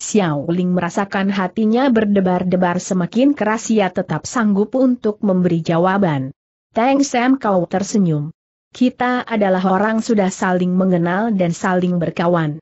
S1: Xiao Ling merasakan hatinya berdebar-debar semakin keras ia tetap sanggup untuk memberi jawaban. Teng Sam kau tersenyum. Kita adalah orang sudah saling mengenal dan saling berkawan.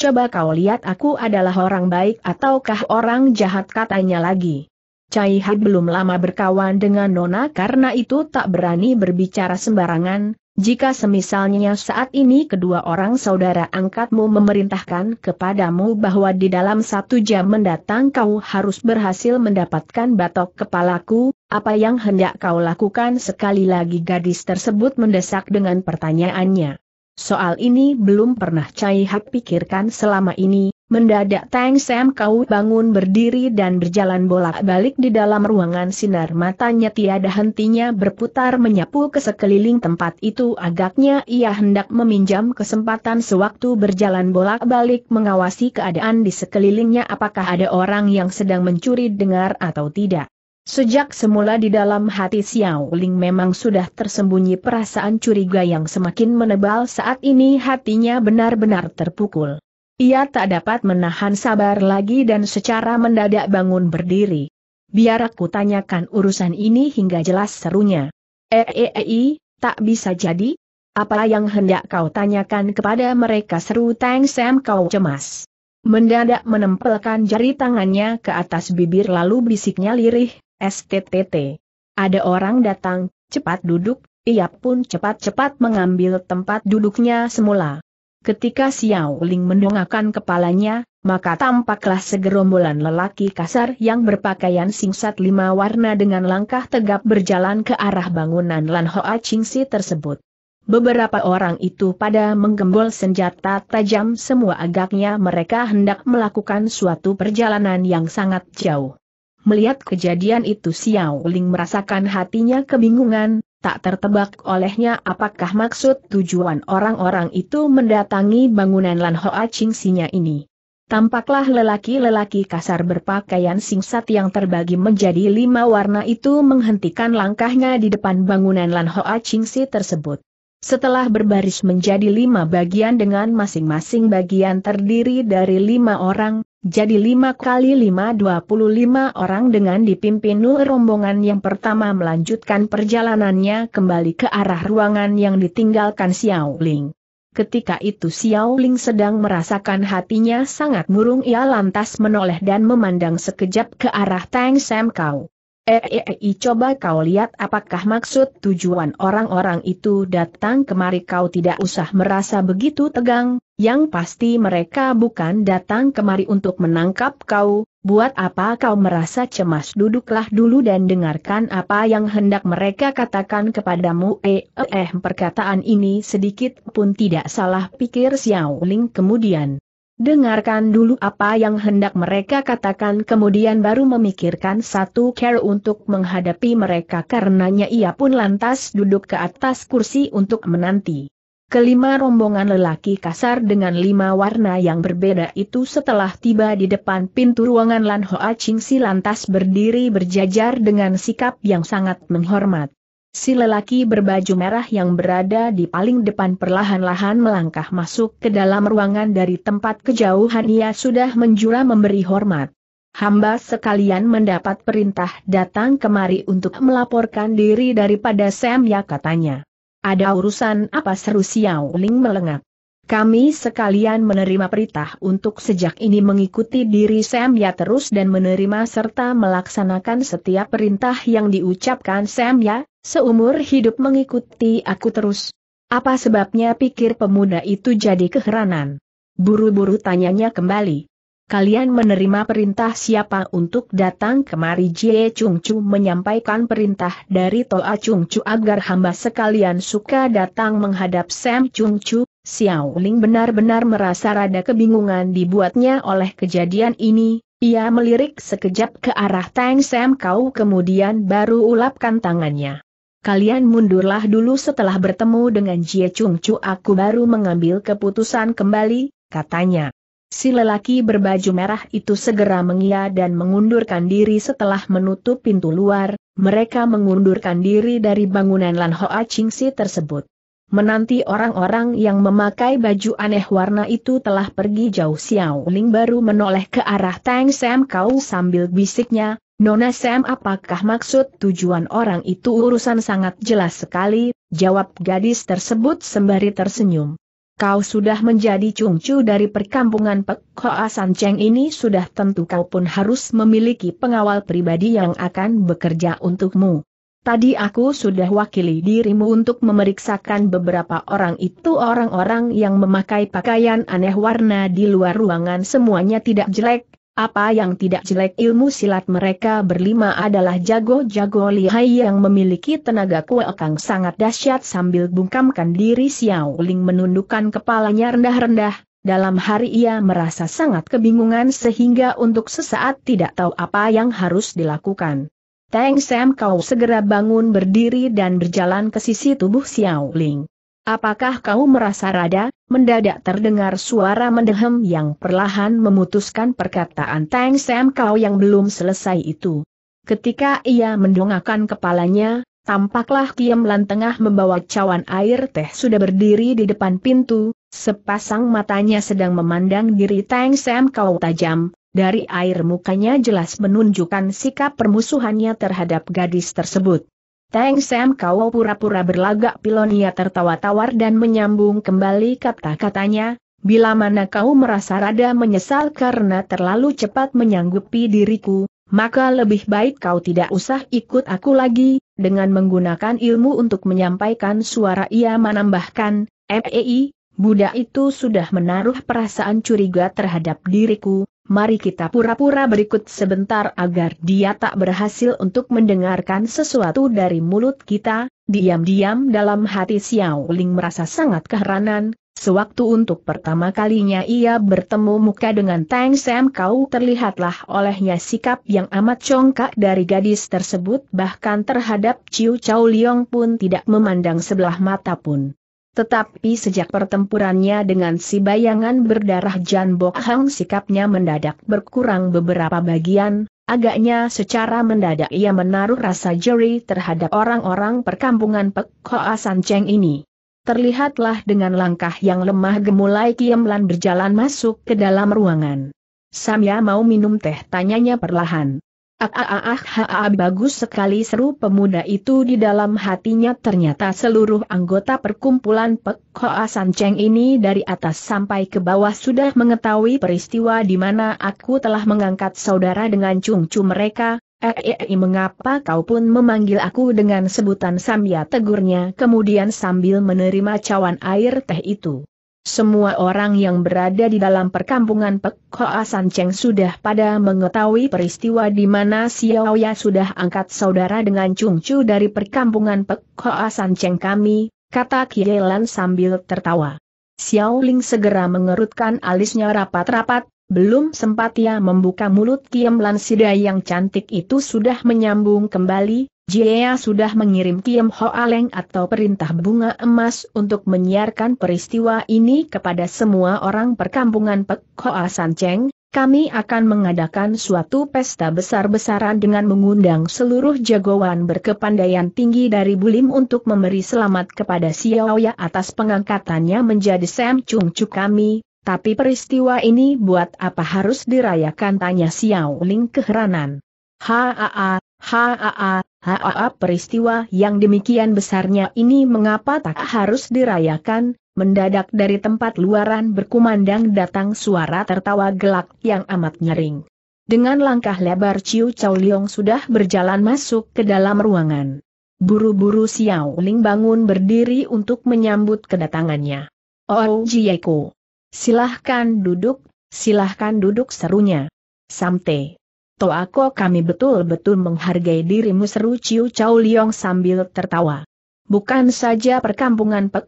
S1: Coba kau lihat aku adalah orang baik ataukah orang jahat katanya lagi. Cai Had belum lama berkawan dengan Nona karena itu tak berani berbicara sembarangan, jika semisalnya saat ini kedua orang saudara angkatmu memerintahkan kepadamu bahwa di dalam satu jam mendatang kau harus berhasil mendapatkan batok kepalaku, apa yang hendak kau lakukan sekali lagi gadis tersebut mendesak dengan pertanyaannya. Soal ini belum pernah Cai Hak pikirkan selama ini, Mendadak Tang Sam kau bangun berdiri dan berjalan bolak-balik di dalam ruangan sinar matanya tiada hentinya berputar menyapu ke sekeliling tempat itu agaknya ia hendak meminjam kesempatan sewaktu berjalan bolak-balik mengawasi keadaan di sekelilingnya apakah ada orang yang sedang mencuri dengar atau tidak. Sejak semula di dalam hati Xiao Ling memang sudah tersembunyi perasaan curiga yang semakin menebal saat ini hatinya benar-benar terpukul. Ia tak dapat menahan sabar lagi dan secara mendadak bangun berdiri. Biar aku tanyakan urusan ini hingga jelas serunya. Eeei, eh, eh, eh, tak bisa jadi? Apa yang hendak kau tanyakan kepada mereka seru Tang Sam kau cemas. Mendadak menempelkan jari tangannya ke atas bibir lalu bisiknya lirih, STTT. Ada orang datang, cepat duduk, ia pun cepat-cepat mengambil tempat duduknya semula. Ketika Xiao Ling mendongakkan kepalanya, maka tampaklah segerombolan lelaki kasar yang berpakaian singsat lima warna dengan langkah tegap berjalan ke arah bangunan Lan Hoa Si tersebut. Beberapa orang itu pada menggembol senjata tajam semua agaknya mereka hendak melakukan suatu perjalanan yang sangat jauh. Melihat kejadian itu Xiao Ling merasakan hatinya kebingungan, tak tertebak olehnya apakah maksud tujuan orang-orang itu mendatangi bangunan Lan Hoa Ching Sinya ini. Tampaklah lelaki-lelaki kasar berpakaian singsat yang terbagi menjadi lima warna itu menghentikan langkahnya di depan bangunan Lan Hoa Ching Si tersebut. Setelah berbaris menjadi lima bagian dengan masing-masing bagian terdiri dari lima orang, jadi lima kali lima dua puluh lima orang dengan dipimpin rombongan yang pertama melanjutkan perjalanannya kembali ke arah ruangan yang ditinggalkan Xiao Ling. Ketika itu Xiao Ling sedang merasakan hatinya sangat murung ia lantas menoleh dan memandang sekejap ke arah Tang Sam Kau. Eh, eh, eh, coba kau lihat apakah maksud tujuan orang-orang itu datang kemari kau tidak usah merasa begitu tegang, yang pasti mereka bukan datang kemari untuk menangkap kau, buat apa kau merasa cemas duduklah dulu dan dengarkan apa yang hendak mereka katakan kepadamu eh eh, eh perkataan ini sedikit pun tidak salah pikir Xiao Ling kemudian. Dengarkan dulu apa yang hendak mereka katakan kemudian baru memikirkan satu care untuk menghadapi mereka karenanya ia pun lantas duduk ke atas kursi untuk menanti. Kelima rombongan lelaki kasar dengan lima warna yang berbeda itu setelah tiba di depan pintu ruangan Lan Hoa Ching Si lantas berdiri berjajar dengan sikap yang sangat menghormat. Si lelaki berbaju merah yang berada di paling depan perlahan-lahan melangkah masuk ke dalam ruangan dari tempat kejauhan ia sudah menjura memberi hormat. Hamba sekalian mendapat perintah datang kemari untuk melaporkan diri daripada Sam ya katanya. Ada urusan apa seru Xiao Ling melengak. Kami sekalian menerima perintah untuk sejak ini mengikuti diri Semya terus dan menerima serta melaksanakan setiap perintah yang diucapkan Semya, seumur hidup mengikuti aku terus. Apa sebabnya pikir pemuda itu jadi keheranan? Buru-buru tanyanya kembali. Kalian menerima perintah siapa untuk datang kemari Jie Chung Chu menyampaikan perintah dari Toa Chung Chu agar hamba sekalian suka datang menghadap Sam Chung Chu, Xiao Ling benar-benar merasa rada kebingungan dibuatnya oleh kejadian ini, ia melirik sekejap ke arah Tang Sam Kau kemudian baru ulapkan tangannya. Kalian mundurlah dulu setelah bertemu dengan Jie Chung Chu aku baru mengambil keputusan kembali, katanya. Si lelaki berbaju merah itu segera mengia dan mengundurkan diri setelah menutup pintu luar, mereka mengundurkan diri dari bangunan Lan Hoa Ching Si tersebut. Menanti orang-orang yang memakai baju aneh warna itu telah pergi jauh Xiao Ling baru menoleh ke arah Tang Sam Kau sambil bisiknya, Nona Sam apakah maksud tujuan orang itu urusan sangat jelas sekali, jawab gadis tersebut sembari tersenyum. Kau sudah menjadi cungcu dari perkampungan Pek Hoa San Cheng ini sudah tentu kau pun harus memiliki pengawal pribadi yang akan bekerja untukmu. Tadi aku sudah wakili dirimu untuk memeriksakan beberapa orang itu orang-orang yang memakai pakaian aneh warna di luar ruangan semuanya tidak jelek, apa yang tidak jelek ilmu silat mereka berlima adalah jago-jago lihai yang memiliki tenaga kuekang sangat dahsyat sambil bungkamkan diri Xiao Ling menundukkan kepalanya rendah-rendah. Dalam hari ia merasa sangat kebingungan sehingga untuk sesaat tidak tahu apa yang harus dilakukan. Tang Sam kau segera bangun berdiri dan berjalan ke sisi tubuh Xiao Ling. Apakah kau merasa rada? Mendadak terdengar suara mendehem yang perlahan memutuskan perkataan Tang Sam kau yang belum selesai itu. Ketika ia mendongakkan kepalanya, tampaklah Kiam Lan tengah membawa cawan air teh sudah berdiri di depan pintu, sepasang matanya sedang memandang diri Tang Sam kau tajam, dari air mukanya jelas menunjukkan sikap permusuhannya terhadap gadis tersebut. Teng Sam Kau pura-pura berlagak pilonia tertawa tawar dan menyambung kembali kata-katanya, bila mana kau merasa rada menyesal karena terlalu cepat menyanggupi diriku, maka lebih baik kau tidak usah ikut aku lagi, dengan menggunakan ilmu untuk menyampaikan suara ia menambahkan, Mei, budak itu sudah menaruh perasaan curiga terhadap diriku, mari kita pura-pura berikut sebentar agar dia tak berhasil untuk mendengarkan sesuatu dari mulut kita, diam-diam dalam hati Xiao Ling merasa sangat keheranan, sewaktu untuk pertama kalinya ia bertemu muka dengan Tang Sam Kau terlihatlah olehnya sikap yang amat congkak dari gadis tersebut bahkan terhadap Ciu Chow Liong pun tidak memandang sebelah mata pun. Tetapi sejak pertempurannya dengan si bayangan berdarah Jan Bok Hang sikapnya mendadak berkurang beberapa bagian, agaknya secara mendadak ia menaruh rasa jeri terhadap orang-orang perkampungan Pek Hoa San Cheng ini. Terlihatlah dengan langkah yang lemah gemulai Kiemlan berjalan masuk ke dalam ruangan. Samya mau minum teh tanyanya perlahan. Ah, ah, ah, ah, ah, bagus sekali seru pemuda itu di dalam hatinya ternyata seluruh anggota perkumpulan Pek Hoa San Cheng ini dari atas sampai ke bawah sudah mengetahui peristiwa di mana aku telah mengangkat saudara dengan cungcu mereka, eh eh mengapa kau pun memanggil aku dengan sebutan Samya tegurnya kemudian sambil menerima cawan air teh itu. Semua orang yang berada di dalam perkampungan Pek Hoa San Cheng sudah pada mengetahui peristiwa di mana Xiao Ya sudah angkat saudara dengan Chung Chu dari perkampungan Pek Hoa San Cheng kami, kata Kielan sambil tertawa. Xiao Ling segera mengerutkan alisnya rapat-rapat, belum sempat ia membuka mulut Lan Sida yang cantik itu sudah menyambung kembali, Jia sudah mengirim Kiem Ho aleng atau perintah bunga emas untuk menyiarkan peristiwa ini kepada semua orang perkampungan Pek Hoa San Cheng, kami akan mengadakan suatu pesta besar-besaran dengan mengundang seluruh jagoan berkepandaian tinggi dari Bulim untuk memberi selamat kepada Xiaoya atas pengangkatannya menjadi Sam Chung Chu kami, tapi peristiwa ini buat apa harus dirayakan tanya Xiao Ling keheranan. Haa, haa, Haa peristiwa yang demikian besarnya ini mengapa tak harus dirayakan, mendadak dari tempat luaran berkumandang datang suara tertawa gelak yang amat nyering. Dengan langkah lebar Ciu Chow Liong sudah berjalan masuk ke dalam ruangan. Buru-buru Xiao Ling bangun berdiri untuk menyambut kedatangannya. Oh Jieko. Silahkan duduk, silahkan duduk serunya. Samte. Toako kami betul-betul menghargai dirimu seru Ciu Chow Liong sambil tertawa. Bukan saja perkampungan Pek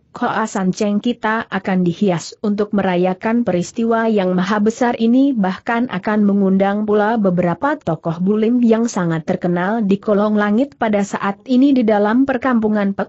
S1: Cheng kita akan dihias untuk merayakan peristiwa yang maha besar ini bahkan akan mengundang pula beberapa tokoh bulim yang sangat terkenal di kolong langit pada saat ini di dalam perkampungan Pek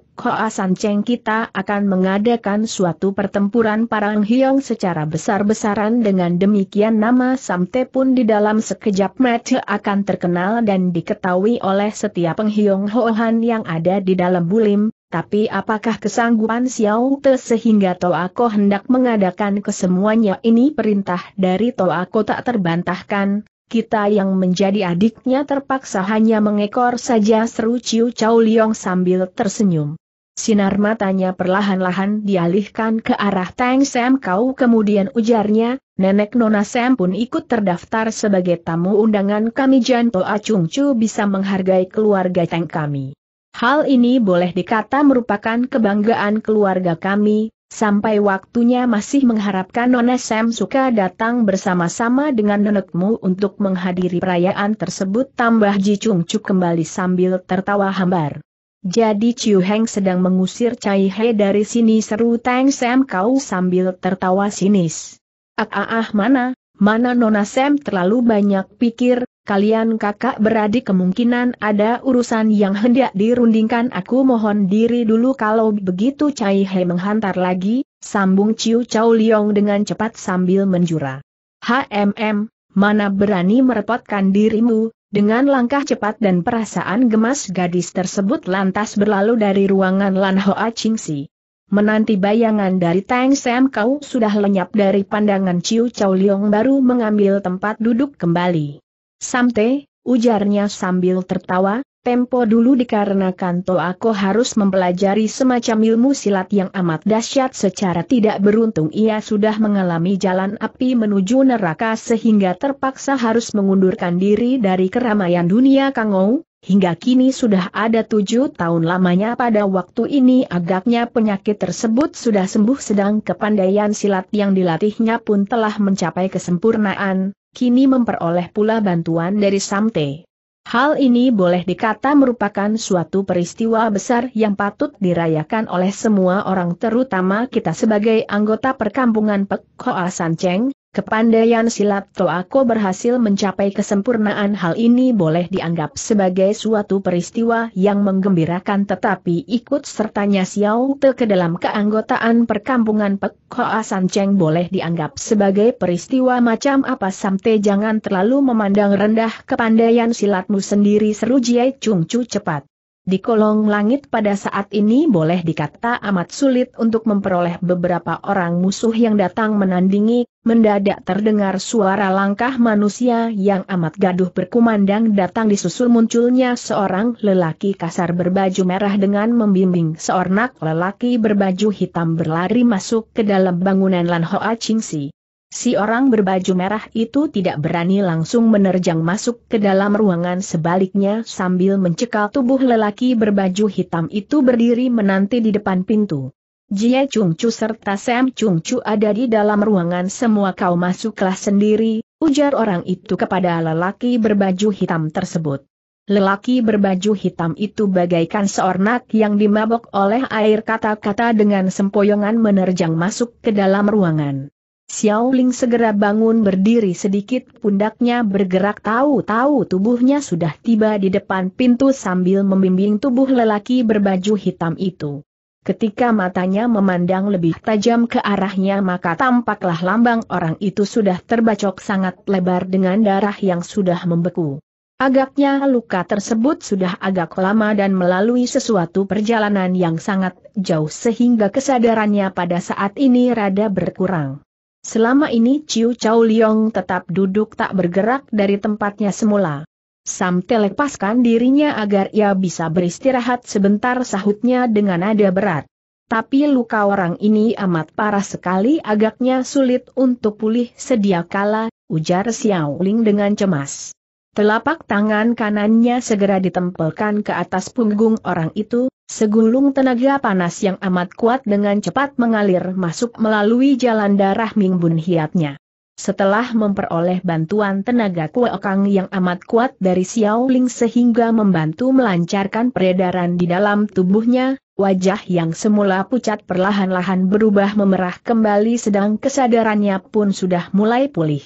S1: Cheng kita akan mengadakan suatu pertempuran parang hiong secara besar-besaran dengan demikian nama Samte pun di dalam sekejap mata akan terkenal dan diketahui oleh setiap penghiong hohan yang ada di dalam bulim, tapi apakah kesanggupan Xiao Te sehingga Toako hendak mengadakan kesemuanya ini perintah dari Toako tak terbantahkan, kita yang menjadi adiknya terpaksa hanya mengekor saja seru Ciu Chow Liong sambil tersenyum. Sinar matanya perlahan-lahan dialihkan ke arah Tang Sam Kau kemudian ujarnya, Nenek Nona Sam pun ikut terdaftar sebagai tamu undangan kami Janto Acung Chu bisa menghargai keluarga Tang kami. Hal ini boleh dikata merupakan kebanggaan keluarga kami, sampai waktunya masih mengharapkan Nona Sam suka datang bersama-sama dengan nenekmu untuk menghadiri perayaan tersebut tambah Ji Chung Cuk kembali sambil tertawa hambar. Jadi Chiu Heng sedang mengusir Cai He dari sini seru Tang Sam kau sambil tertawa sinis. Ah ah ah mana, mana Nona Sam terlalu banyak pikir, kalian kakak beradik kemungkinan ada urusan yang hendak dirundingkan aku mohon diri dulu kalau begitu Cai He menghantar lagi, sambung Ciu Chau Liong dengan cepat sambil menjura. HMM, mana berani merepotkan dirimu, dengan langkah cepat dan perasaan gemas gadis tersebut lantas berlalu dari ruangan Lan Hoa Ching Si. Menanti bayangan dari Tang Sam Kau sudah lenyap dari pandangan Ciu Chau Liong baru mengambil tempat duduk kembali. Samte, ujarnya sambil tertawa, tempo dulu dikarenakan to aku harus mempelajari semacam ilmu silat yang amat dahsyat secara tidak beruntung ia sudah mengalami jalan api menuju neraka sehingga terpaksa harus mengundurkan diri dari keramaian dunia Kangou, hingga kini sudah ada tujuh tahun lamanya pada waktu ini agaknya penyakit tersebut sudah sembuh sedang kepandaian silat yang dilatihnya pun telah mencapai kesempurnaan, kini memperoleh pula bantuan dari Samte. Hal ini boleh dikata merupakan suatu peristiwa besar yang patut dirayakan oleh semua orang terutama kita sebagai anggota perkampungan Pek Hoa San Cheng, Kepandaian silat Toako berhasil mencapai kesempurnaan hal ini boleh dianggap sebagai suatu peristiwa yang menggembirakan tetapi ikut sertanya Xiao Te ke dalam keanggotaan perkampungan Pek Hoa San Cheng boleh dianggap sebagai peristiwa macam apa sampai jangan terlalu memandang rendah kepandaian silatmu sendiri seru Jie Chung Chu cepat. Di kolong langit pada saat ini boleh dikata amat sulit untuk memperoleh beberapa orang musuh yang datang menandingi, mendadak terdengar suara langkah manusia yang amat gaduh berkumandang datang disusul munculnya seorang lelaki kasar berbaju merah dengan membimbing seorang lelaki berbaju hitam berlari masuk ke dalam bangunan Lan Hoa Si. Si orang berbaju merah itu tidak berani langsung menerjang masuk ke dalam ruangan sebaliknya sambil mencekal tubuh lelaki berbaju hitam itu berdiri menanti di depan pintu. Jie Chung Chu serta Sam Chung Chu ada di dalam ruangan semua kau masuklah sendiri, ujar orang itu kepada lelaki berbaju hitam tersebut. Lelaki berbaju hitam itu bagaikan seornak yang dimabok oleh air kata-kata dengan sempoyongan menerjang masuk ke dalam ruangan. Xiao Ling segera bangun berdiri sedikit pundaknya bergerak tahu-tahu tubuhnya sudah tiba di depan pintu sambil membimbing tubuh lelaki berbaju hitam itu. Ketika matanya memandang lebih tajam ke arahnya maka tampaklah lambang orang itu sudah terbacok sangat lebar dengan darah yang sudah membeku. Agaknya luka tersebut sudah agak lama dan melalui sesuatu perjalanan yang sangat jauh sehingga kesadarannya pada saat ini rada berkurang. Selama ini Ciu Chow Liong tetap duduk tak bergerak dari tempatnya semula. Sam telepaskan dirinya agar ia bisa beristirahat sebentar sahutnya dengan nada berat. Tapi luka orang ini amat parah sekali agaknya sulit untuk pulih sedia kala, ujar Xiao Ling dengan cemas. Telapak tangan kanannya segera ditempelkan ke atas punggung orang itu, segulung tenaga panas yang amat kuat dengan cepat mengalir masuk melalui jalan darah Mingbun Hiatnya. Setelah memperoleh bantuan tenaga kuokang yang amat kuat dari Xiao Ling sehingga membantu melancarkan peredaran di dalam tubuhnya, wajah yang semula pucat perlahan-lahan berubah memerah kembali sedang kesadarannya pun sudah mulai pulih.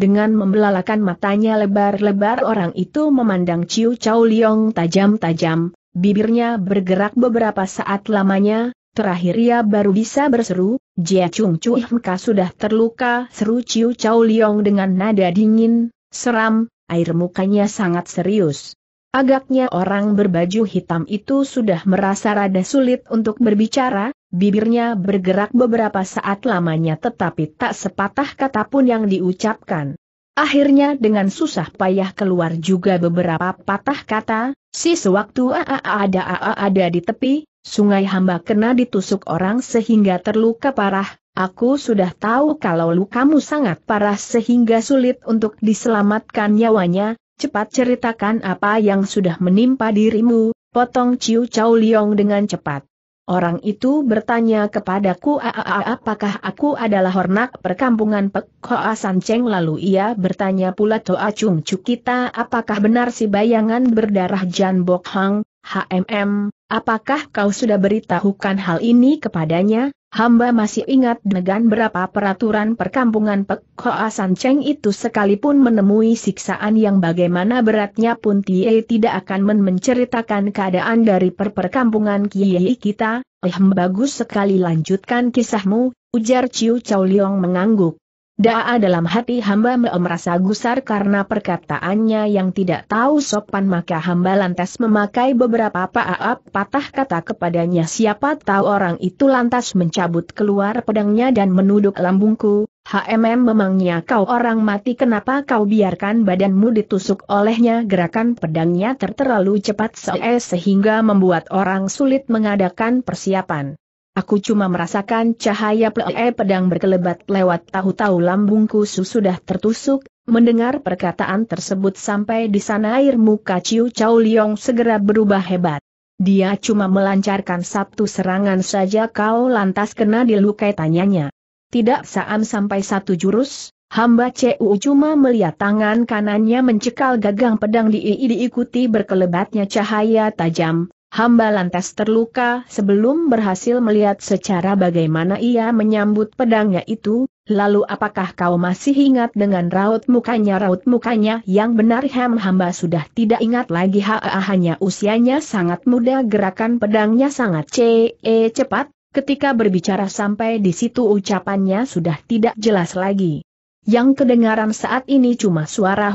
S1: Dengan membelalakan matanya lebar-lebar orang itu memandang Ciu Chow Liong tajam-tajam, bibirnya bergerak beberapa saat lamanya, terakhir ia baru bisa berseru, Jia Chung Chu sudah terluka, seru Ciu Chow Liong dengan nada dingin, seram, air mukanya sangat serius. Agaknya orang berbaju hitam itu sudah merasa rada sulit untuk berbicara, Bibirnya bergerak beberapa saat lamanya tetapi tak sepatah kata pun yang diucapkan. Akhirnya dengan susah payah keluar juga beberapa patah kata, si sewaktu aa ada aa ada di tepi, sungai hamba kena ditusuk orang sehingga terluka parah, aku sudah tahu kalau lukamu sangat parah sehingga sulit untuk diselamatkan nyawanya, cepat ceritakan apa yang sudah menimpa dirimu, potong Ciu Chow Liong dengan cepat. Orang itu bertanya kepadaku apakah aku adalah hornak perkampungan Pek Hoa San Cheng lalu ia bertanya pula Toa Chung Chu kita apakah benar si bayangan berdarah Jan Bok Hang, HMM, apakah kau sudah beritahukan hal ini kepadanya? Hamba masih ingat dengan berapa peraturan perkampungan Pek Hoa San Cheng itu sekalipun menemui siksaan yang bagaimana beratnya pun Tie tidak akan men menceritakan keadaan dari per perkampungan Kiai kita, eh bagus sekali lanjutkan kisahmu, ujar Ciu Chow Liong mengangguk. Daa dalam hati hamba merasa gusar karena perkataannya yang tidak tahu sopan maka hamba lantas memakai beberapa paap patah kata kepadanya siapa tahu orang itu lantas mencabut keluar pedangnya dan menuduk lambungku, HMM memangnya kau orang mati kenapa kau biarkan badanmu ditusuk olehnya gerakan pedangnya terlalu cepat se eh, sehingga membuat orang sulit mengadakan persiapan. Aku cuma merasakan cahaya plee pedang berkelebat lewat tahu-tahu lambungku sudah tertusuk, mendengar perkataan tersebut sampai di sana air muka Ciu Chau Liong segera berubah hebat. Dia cuma melancarkan satu serangan saja kau lantas kena dilukai tanyanya. Tidak saam sampai satu jurus, hamba Cu cuma melihat tangan kanannya mencekal gagang pedang di diikuti berkelebatnya cahaya tajam, Hamba lantas terluka sebelum berhasil melihat secara bagaimana ia menyambut pedangnya itu, lalu apakah kau masih ingat dengan raut mukanya? Raut mukanya yang benar hem hamba sudah tidak ingat lagi ha, ah, hanya usianya sangat muda gerakan pedangnya sangat ce e, cepat, ketika berbicara sampai di situ ucapannya sudah tidak jelas lagi. Yang kedengaran saat ini cuma suara ah,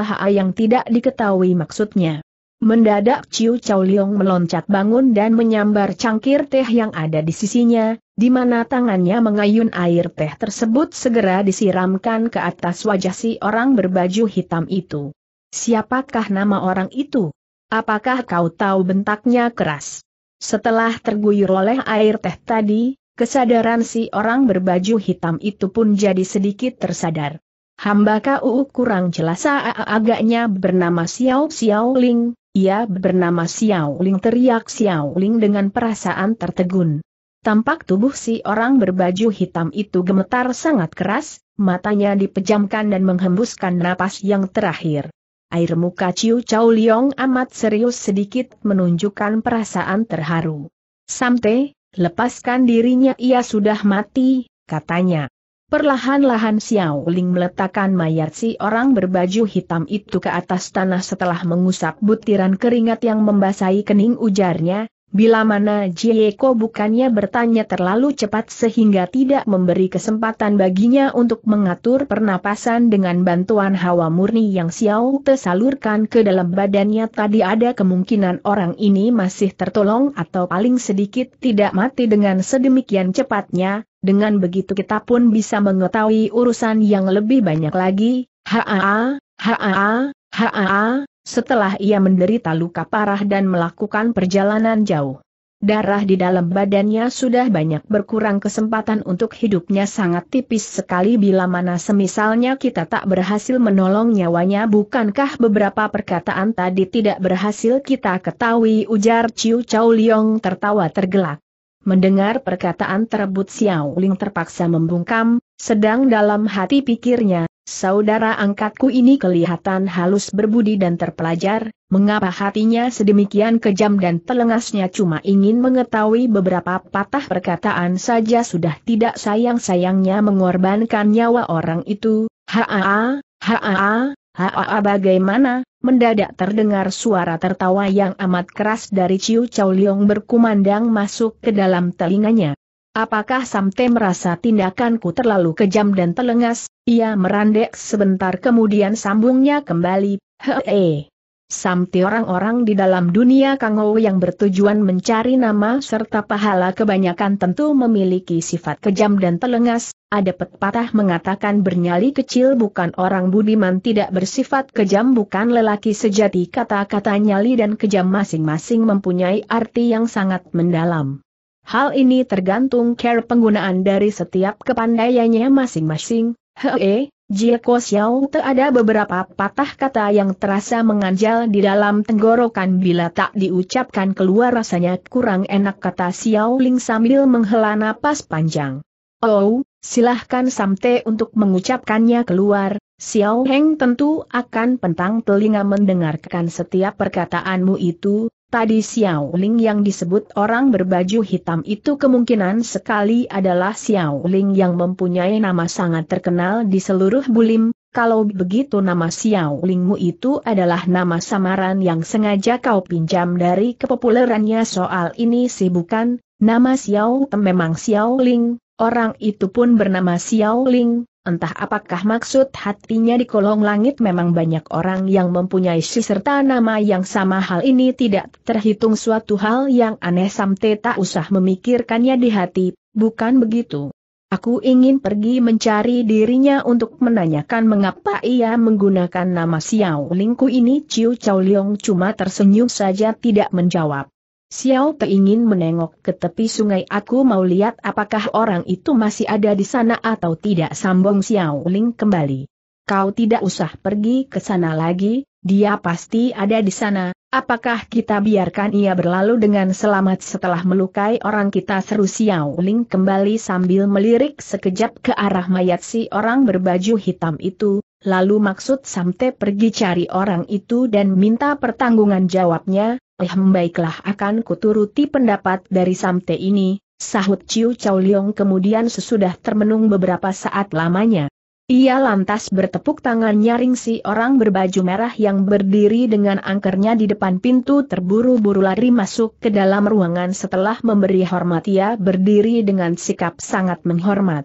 S1: ha yang tidak diketahui maksudnya. Mendadak Ciu Chow Leong meloncat bangun dan menyambar cangkir teh yang ada di sisinya, di mana tangannya mengayun air teh tersebut segera disiramkan ke atas wajah si orang berbaju hitam itu. Siapakah nama orang itu? Apakah kau tahu bentaknya keras? Setelah terguyur oleh air teh tadi, kesadaran si orang berbaju hitam itu pun jadi sedikit tersadar. Hamba kau kurang jelas agaknya bernama Xiao Xiao Ling, ia bernama Xiao Ling teriak Xiao Ling dengan perasaan tertegun. Tampak tubuh si orang berbaju hitam itu gemetar sangat keras, matanya dipejamkan dan menghembuskan napas yang terakhir. Air muka Ciu Chow Liong amat serius sedikit menunjukkan perasaan terharu. Samte, lepaskan dirinya ia sudah mati, katanya. Perlahan-lahan Xiao Ling meletakkan mayat si orang berbaju hitam itu ke atas tanah setelah mengusap butiran keringat yang membasahi kening ujarnya, Bila mana Jieko bukannya bertanya terlalu cepat sehingga tidak memberi kesempatan baginya untuk mengatur pernapasan dengan bantuan hawa murni yang Xiao tersalurkan ke dalam badannya tadi ada kemungkinan orang ini masih tertolong atau paling sedikit tidak mati dengan sedemikian cepatnya, dengan begitu kita pun bisa mengetahui urusan yang lebih banyak lagi, haa, haa, haa, setelah ia menderita luka parah dan melakukan perjalanan jauh. Darah di dalam badannya sudah banyak berkurang kesempatan untuk hidupnya sangat tipis sekali bila mana semisalnya kita tak berhasil menolong nyawanya bukankah beberapa perkataan tadi tidak berhasil kita ketahui ujar Ciu Chow Liong tertawa tergelak. Mendengar perkataan terebut Xiao Ling terpaksa membungkam, sedang dalam hati pikirnya, saudara angkatku ini kelihatan halus berbudi dan terpelajar, mengapa hatinya sedemikian kejam dan telengasnya cuma ingin mengetahui beberapa patah perkataan saja sudah tidak sayang-sayangnya mengorbankan nyawa orang itu, haa, haa, haa, haa bagaimana, mendadak terdengar suara tertawa yang amat keras dari Ciu Chow Leong berkumandang masuk ke dalam telinganya. Apakah Samte merasa tindakanku terlalu kejam dan telengas? Ia merandek sebentar kemudian sambungnya kembali, hee. Sampai orang-orang di dalam dunia Kangou yang bertujuan mencari nama serta pahala kebanyakan tentu memiliki sifat kejam dan telengas, ada pepatah mengatakan bernyali kecil bukan orang budiman tidak bersifat kejam bukan lelaki sejati kata-kata nyali dan kejam masing-masing mempunyai arti yang sangat mendalam. Hal ini tergantung care penggunaan dari setiap kepandaiannya masing-masing, hee, Jie Ko Xiao Te ada beberapa patah kata yang terasa menganjal di dalam tenggorokan bila tak diucapkan keluar rasanya kurang enak kata Xiao Ling sambil menghela napas panjang. Oh, silahkan Samte untuk mengucapkannya keluar, Xiao Heng tentu akan pentang telinga mendengarkan setiap perkataanmu itu, Tadi Xiao Ling yang disebut orang berbaju hitam itu kemungkinan sekali adalah Xiao Ling yang mempunyai nama sangat terkenal di seluruh Bulim, kalau begitu nama Xiao Lingmu itu adalah nama samaran yang sengaja kau pinjam dari kepopulerannya soal ini sih bukan, nama Xiao memang Xiao Ling, orang itu pun bernama Xiao Ling, Entah apakah maksud hatinya di kolong langit memang banyak orang yang mempunyai si serta nama yang sama hal ini tidak terhitung suatu hal yang aneh samte tak usah memikirkannya di hati, bukan begitu. Aku ingin pergi mencari dirinya untuk menanyakan mengapa ia menggunakan nama Xiao Lingku ini Ciu Chow Leong cuma tersenyum saja tidak menjawab. Xiao Te ingin menengok ke tepi sungai aku mau lihat apakah orang itu masih ada di sana atau tidak sambung Xiao Ling kembali. Kau tidak usah pergi ke sana lagi, dia pasti ada di sana, apakah kita biarkan ia berlalu dengan selamat setelah melukai orang kita seru Xiao Ling kembali sambil melirik sekejap ke arah mayat si orang berbaju hitam itu, lalu maksud Samte pergi cari orang itu dan minta pertanggungan jawabnya, Ya, eh baiklah akan kuturuti pendapat dari Samte ini, sahut Ciu Chow Leong kemudian sesudah termenung beberapa saat lamanya. Ia lantas bertepuk tangan nyaring si orang berbaju merah yang berdiri dengan angkernya di depan pintu terburu-buru lari masuk ke dalam ruangan setelah memberi hormat ia berdiri dengan sikap sangat menghormat.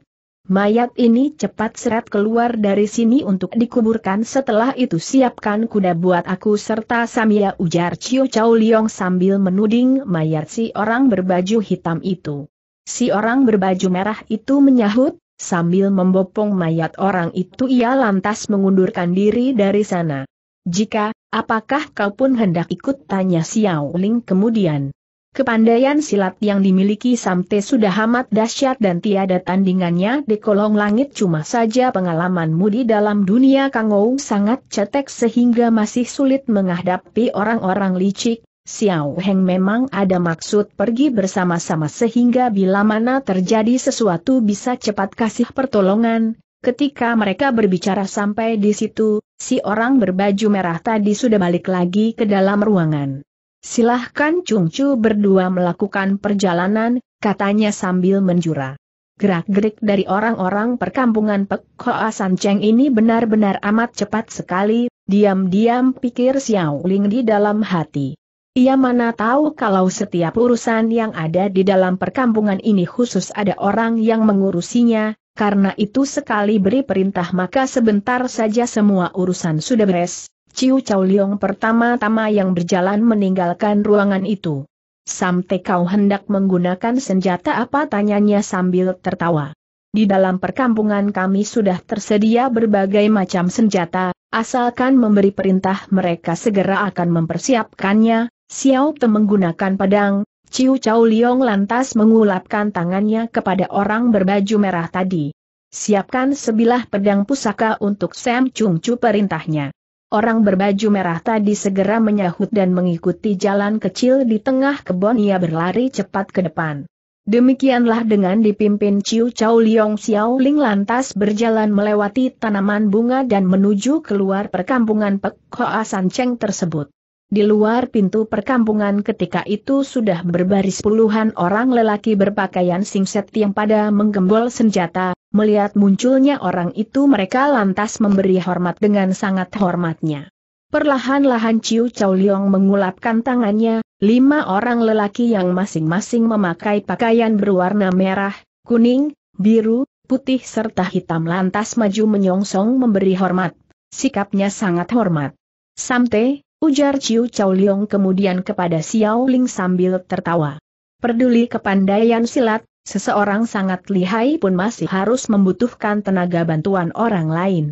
S1: Mayat ini cepat seret keluar dari sini untuk dikuburkan setelah itu siapkan kuda buat aku serta Samia ujar Cio Chow Liong sambil menuding mayat si orang berbaju hitam itu. Si orang berbaju merah itu menyahut, sambil membopong mayat orang itu ia lantas mengundurkan diri dari sana. Jika, apakah kau pun hendak ikut tanya Xiao Ling kemudian? Kepandaian silat yang dimiliki Samte sudah amat dahsyat dan tiada tandingannya di kolong langit cuma saja pengalamanmu di dalam dunia Kangou sangat cetek sehingga masih sulit menghadapi orang-orang licik. Xiao Heng memang ada maksud pergi bersama-sama sehingga bila mana terjadi sesuatu bisa cepat kasih pertolongan. Ketika mereka berbicara sampai di situ, si orang berbaju merah tadi sudah balik lagi ke dalam ruangan. Silahkan Chung berdua melakukan perjalanan, katanya sambil menjura. Gerak-gerik dari orang-orang perkampungan Pek Hoa San Cheng ini benar-benar amat cepat sekali, diam-diam pikir Xiao Ling di dalam hati. Ia mana tahu kalau setiap urusan yang ada di dalam perkampungan ini khusus ada orang yang mengurusinya, karena itu sekali beri perintah maka sebentar saja semua urusan sudah beres, Ciu Chow Leong pertama-tama yang berjalan meninggalkan ruangan itu. Samte kau hendak menggunakan senjata apa tanyanya sambil tertawa. Di dalam perkampungan kami sudah tersedia berbagai macam senjata, asalkan memberi perintah mereka segera akan mempersiapkannya, Xiao Te menggunakan pedang, Ciu Chow Leong lantas mengulapkan tangannya kepada orang berbaju merah tadi. Siapkan sebilah pedang pusaka untuk Sam Chung Chu perintahnya. Orang berbaju merah tadi segera menyahut dan mengikuti jalan kecil di tengah kebun ia berlari cepat ke depan. Demikianlah dengan dipimpin Ciu Chau Liong Xiao Ling lantas berjalan melewati tanaman bunga dan menuju keluar perkampungan Pek Hoa San Cheng tersebut. Di luar pintu perkampungan ketika itu sudah berbaris puluhan orang lelaki berpakaian singset yang pada menggembol senjata, Melihat munculnya orang itu mereka lantas memberi hormat dengan sangat hormatnya. Perlahan-lahan Ciu Chow Leong mengulapkan tangannya, lima orang lelaki yang masing-masing memakai pakaian berwarna merah, kuning, biru, putih serta hitam lantas maju menyongsong memberi hormat. Sikapnya sangat hormat. Samte, ujar Ciu Chow Leong kemudian kepada Xiao Ling sambil tertawa. Peduli kepandaian silat, Seseorang sangat lihai pun masih harus membutuhkan tenaga bantuan orang lain.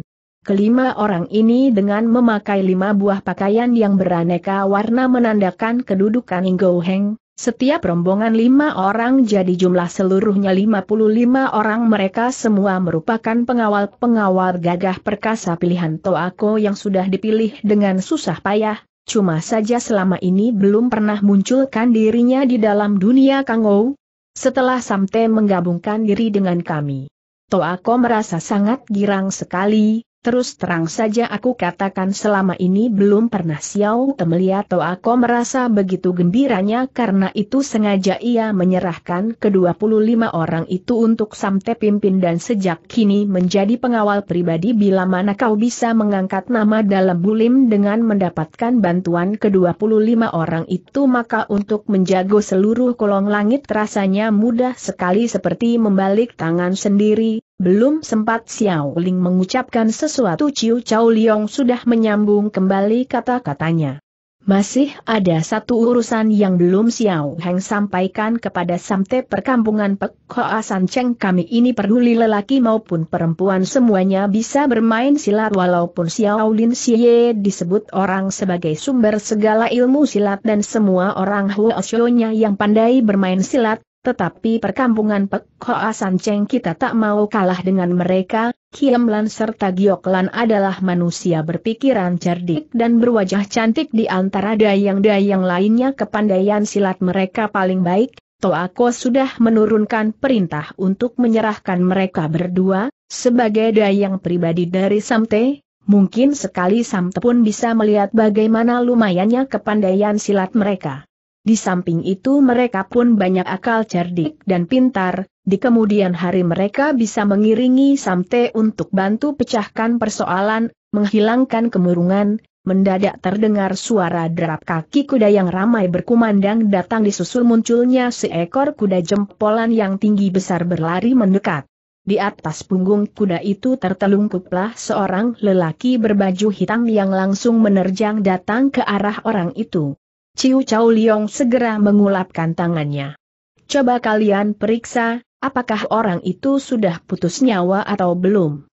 S1: Kelima orang ini dengan memakai lima buah pakaian yang beraneka warna menandakan kedudukan Inggo Heng, setiap rombongan lima orang jadi jumlah seluruhnya 55 orang mereka semua merupakan pengawal-pengawal gagah perkasa pilihan Toako yang sudah dipilih dengan susah payah, cuma saja selama ini belum pernah munculkan dirinya di dalam dunia Kangou, setelah Samte menggabungkan diri dengan kami. Toako merasa sangat girang sekali, Terus terang saja aku katakan selama ini belum pernah Xiao Te atau aku merasa begitu gembiranya karena itu sengaja ia menyerahkan ke-25 orang itu untuk Samte pimpin dan sejak kini menjadi pengawal pribadi bila mana kau bisa mengangkat nama dalam bulim dengan mendapatkan bantuan ke-25 orang itu maka untuk menjago seluruh kolong langit rasanya mudah sekali seperti membalik tangan sendiri, belum sempat Xiao Ling mengucapkan sesuatu Ciu Chao Liong sudah menyambung kembali kata-katanya. Masih ada satu urusan yang belum Xiao Heng sampaikan kepada Samte perkampungan Pek Hoa San Cheng kami ini peduli lelaki maupun perempuan semuanya bisa bermain silat walaupun Xiao Lin Xie disebut orang sebagai sumber segala ilmu silat dan semua orang Huo yang pandai bermain silat, tetapi perkampungan Pek Hoa Cheng kita tak mau kalah dengan mereka, Lan serta Giok Lan adalah manusia berpikiran cerdik dan berwajah cantik di antara dayang-dayang lainnya kepandaian silat mereka paling baik, Toako sudah menurunkan perintah untuk menyerahkan mereka berdua, sebagai dayang pribadi dari Samte, Mungkin sekali Samte pun bisa melihat bagaimana lumayannya kepandaian silat mereka. Di samping itu mereka pun banyak akal cerdik dan pintar, di kemudian hari mereka bisa mengiringi Samte untuk bantu pecahkan persoalan, menghilangkan kemurungan, mendadak terdengar suara derap kaki kuda yang ramai berkumandang datang disusul munculnya seekor kuda jempolan yang tinggi besar berlari mendekat. Di atas punggung kuda itu tertelungkuplah seorang lelaki berbaju hitam yang langsung menerjang datang ke arah orang itu. Ciu Chao Liong segera mengulapkan tangannya. Coba kalian periksa, apakah orang itu sudah putus nyawa atau belum.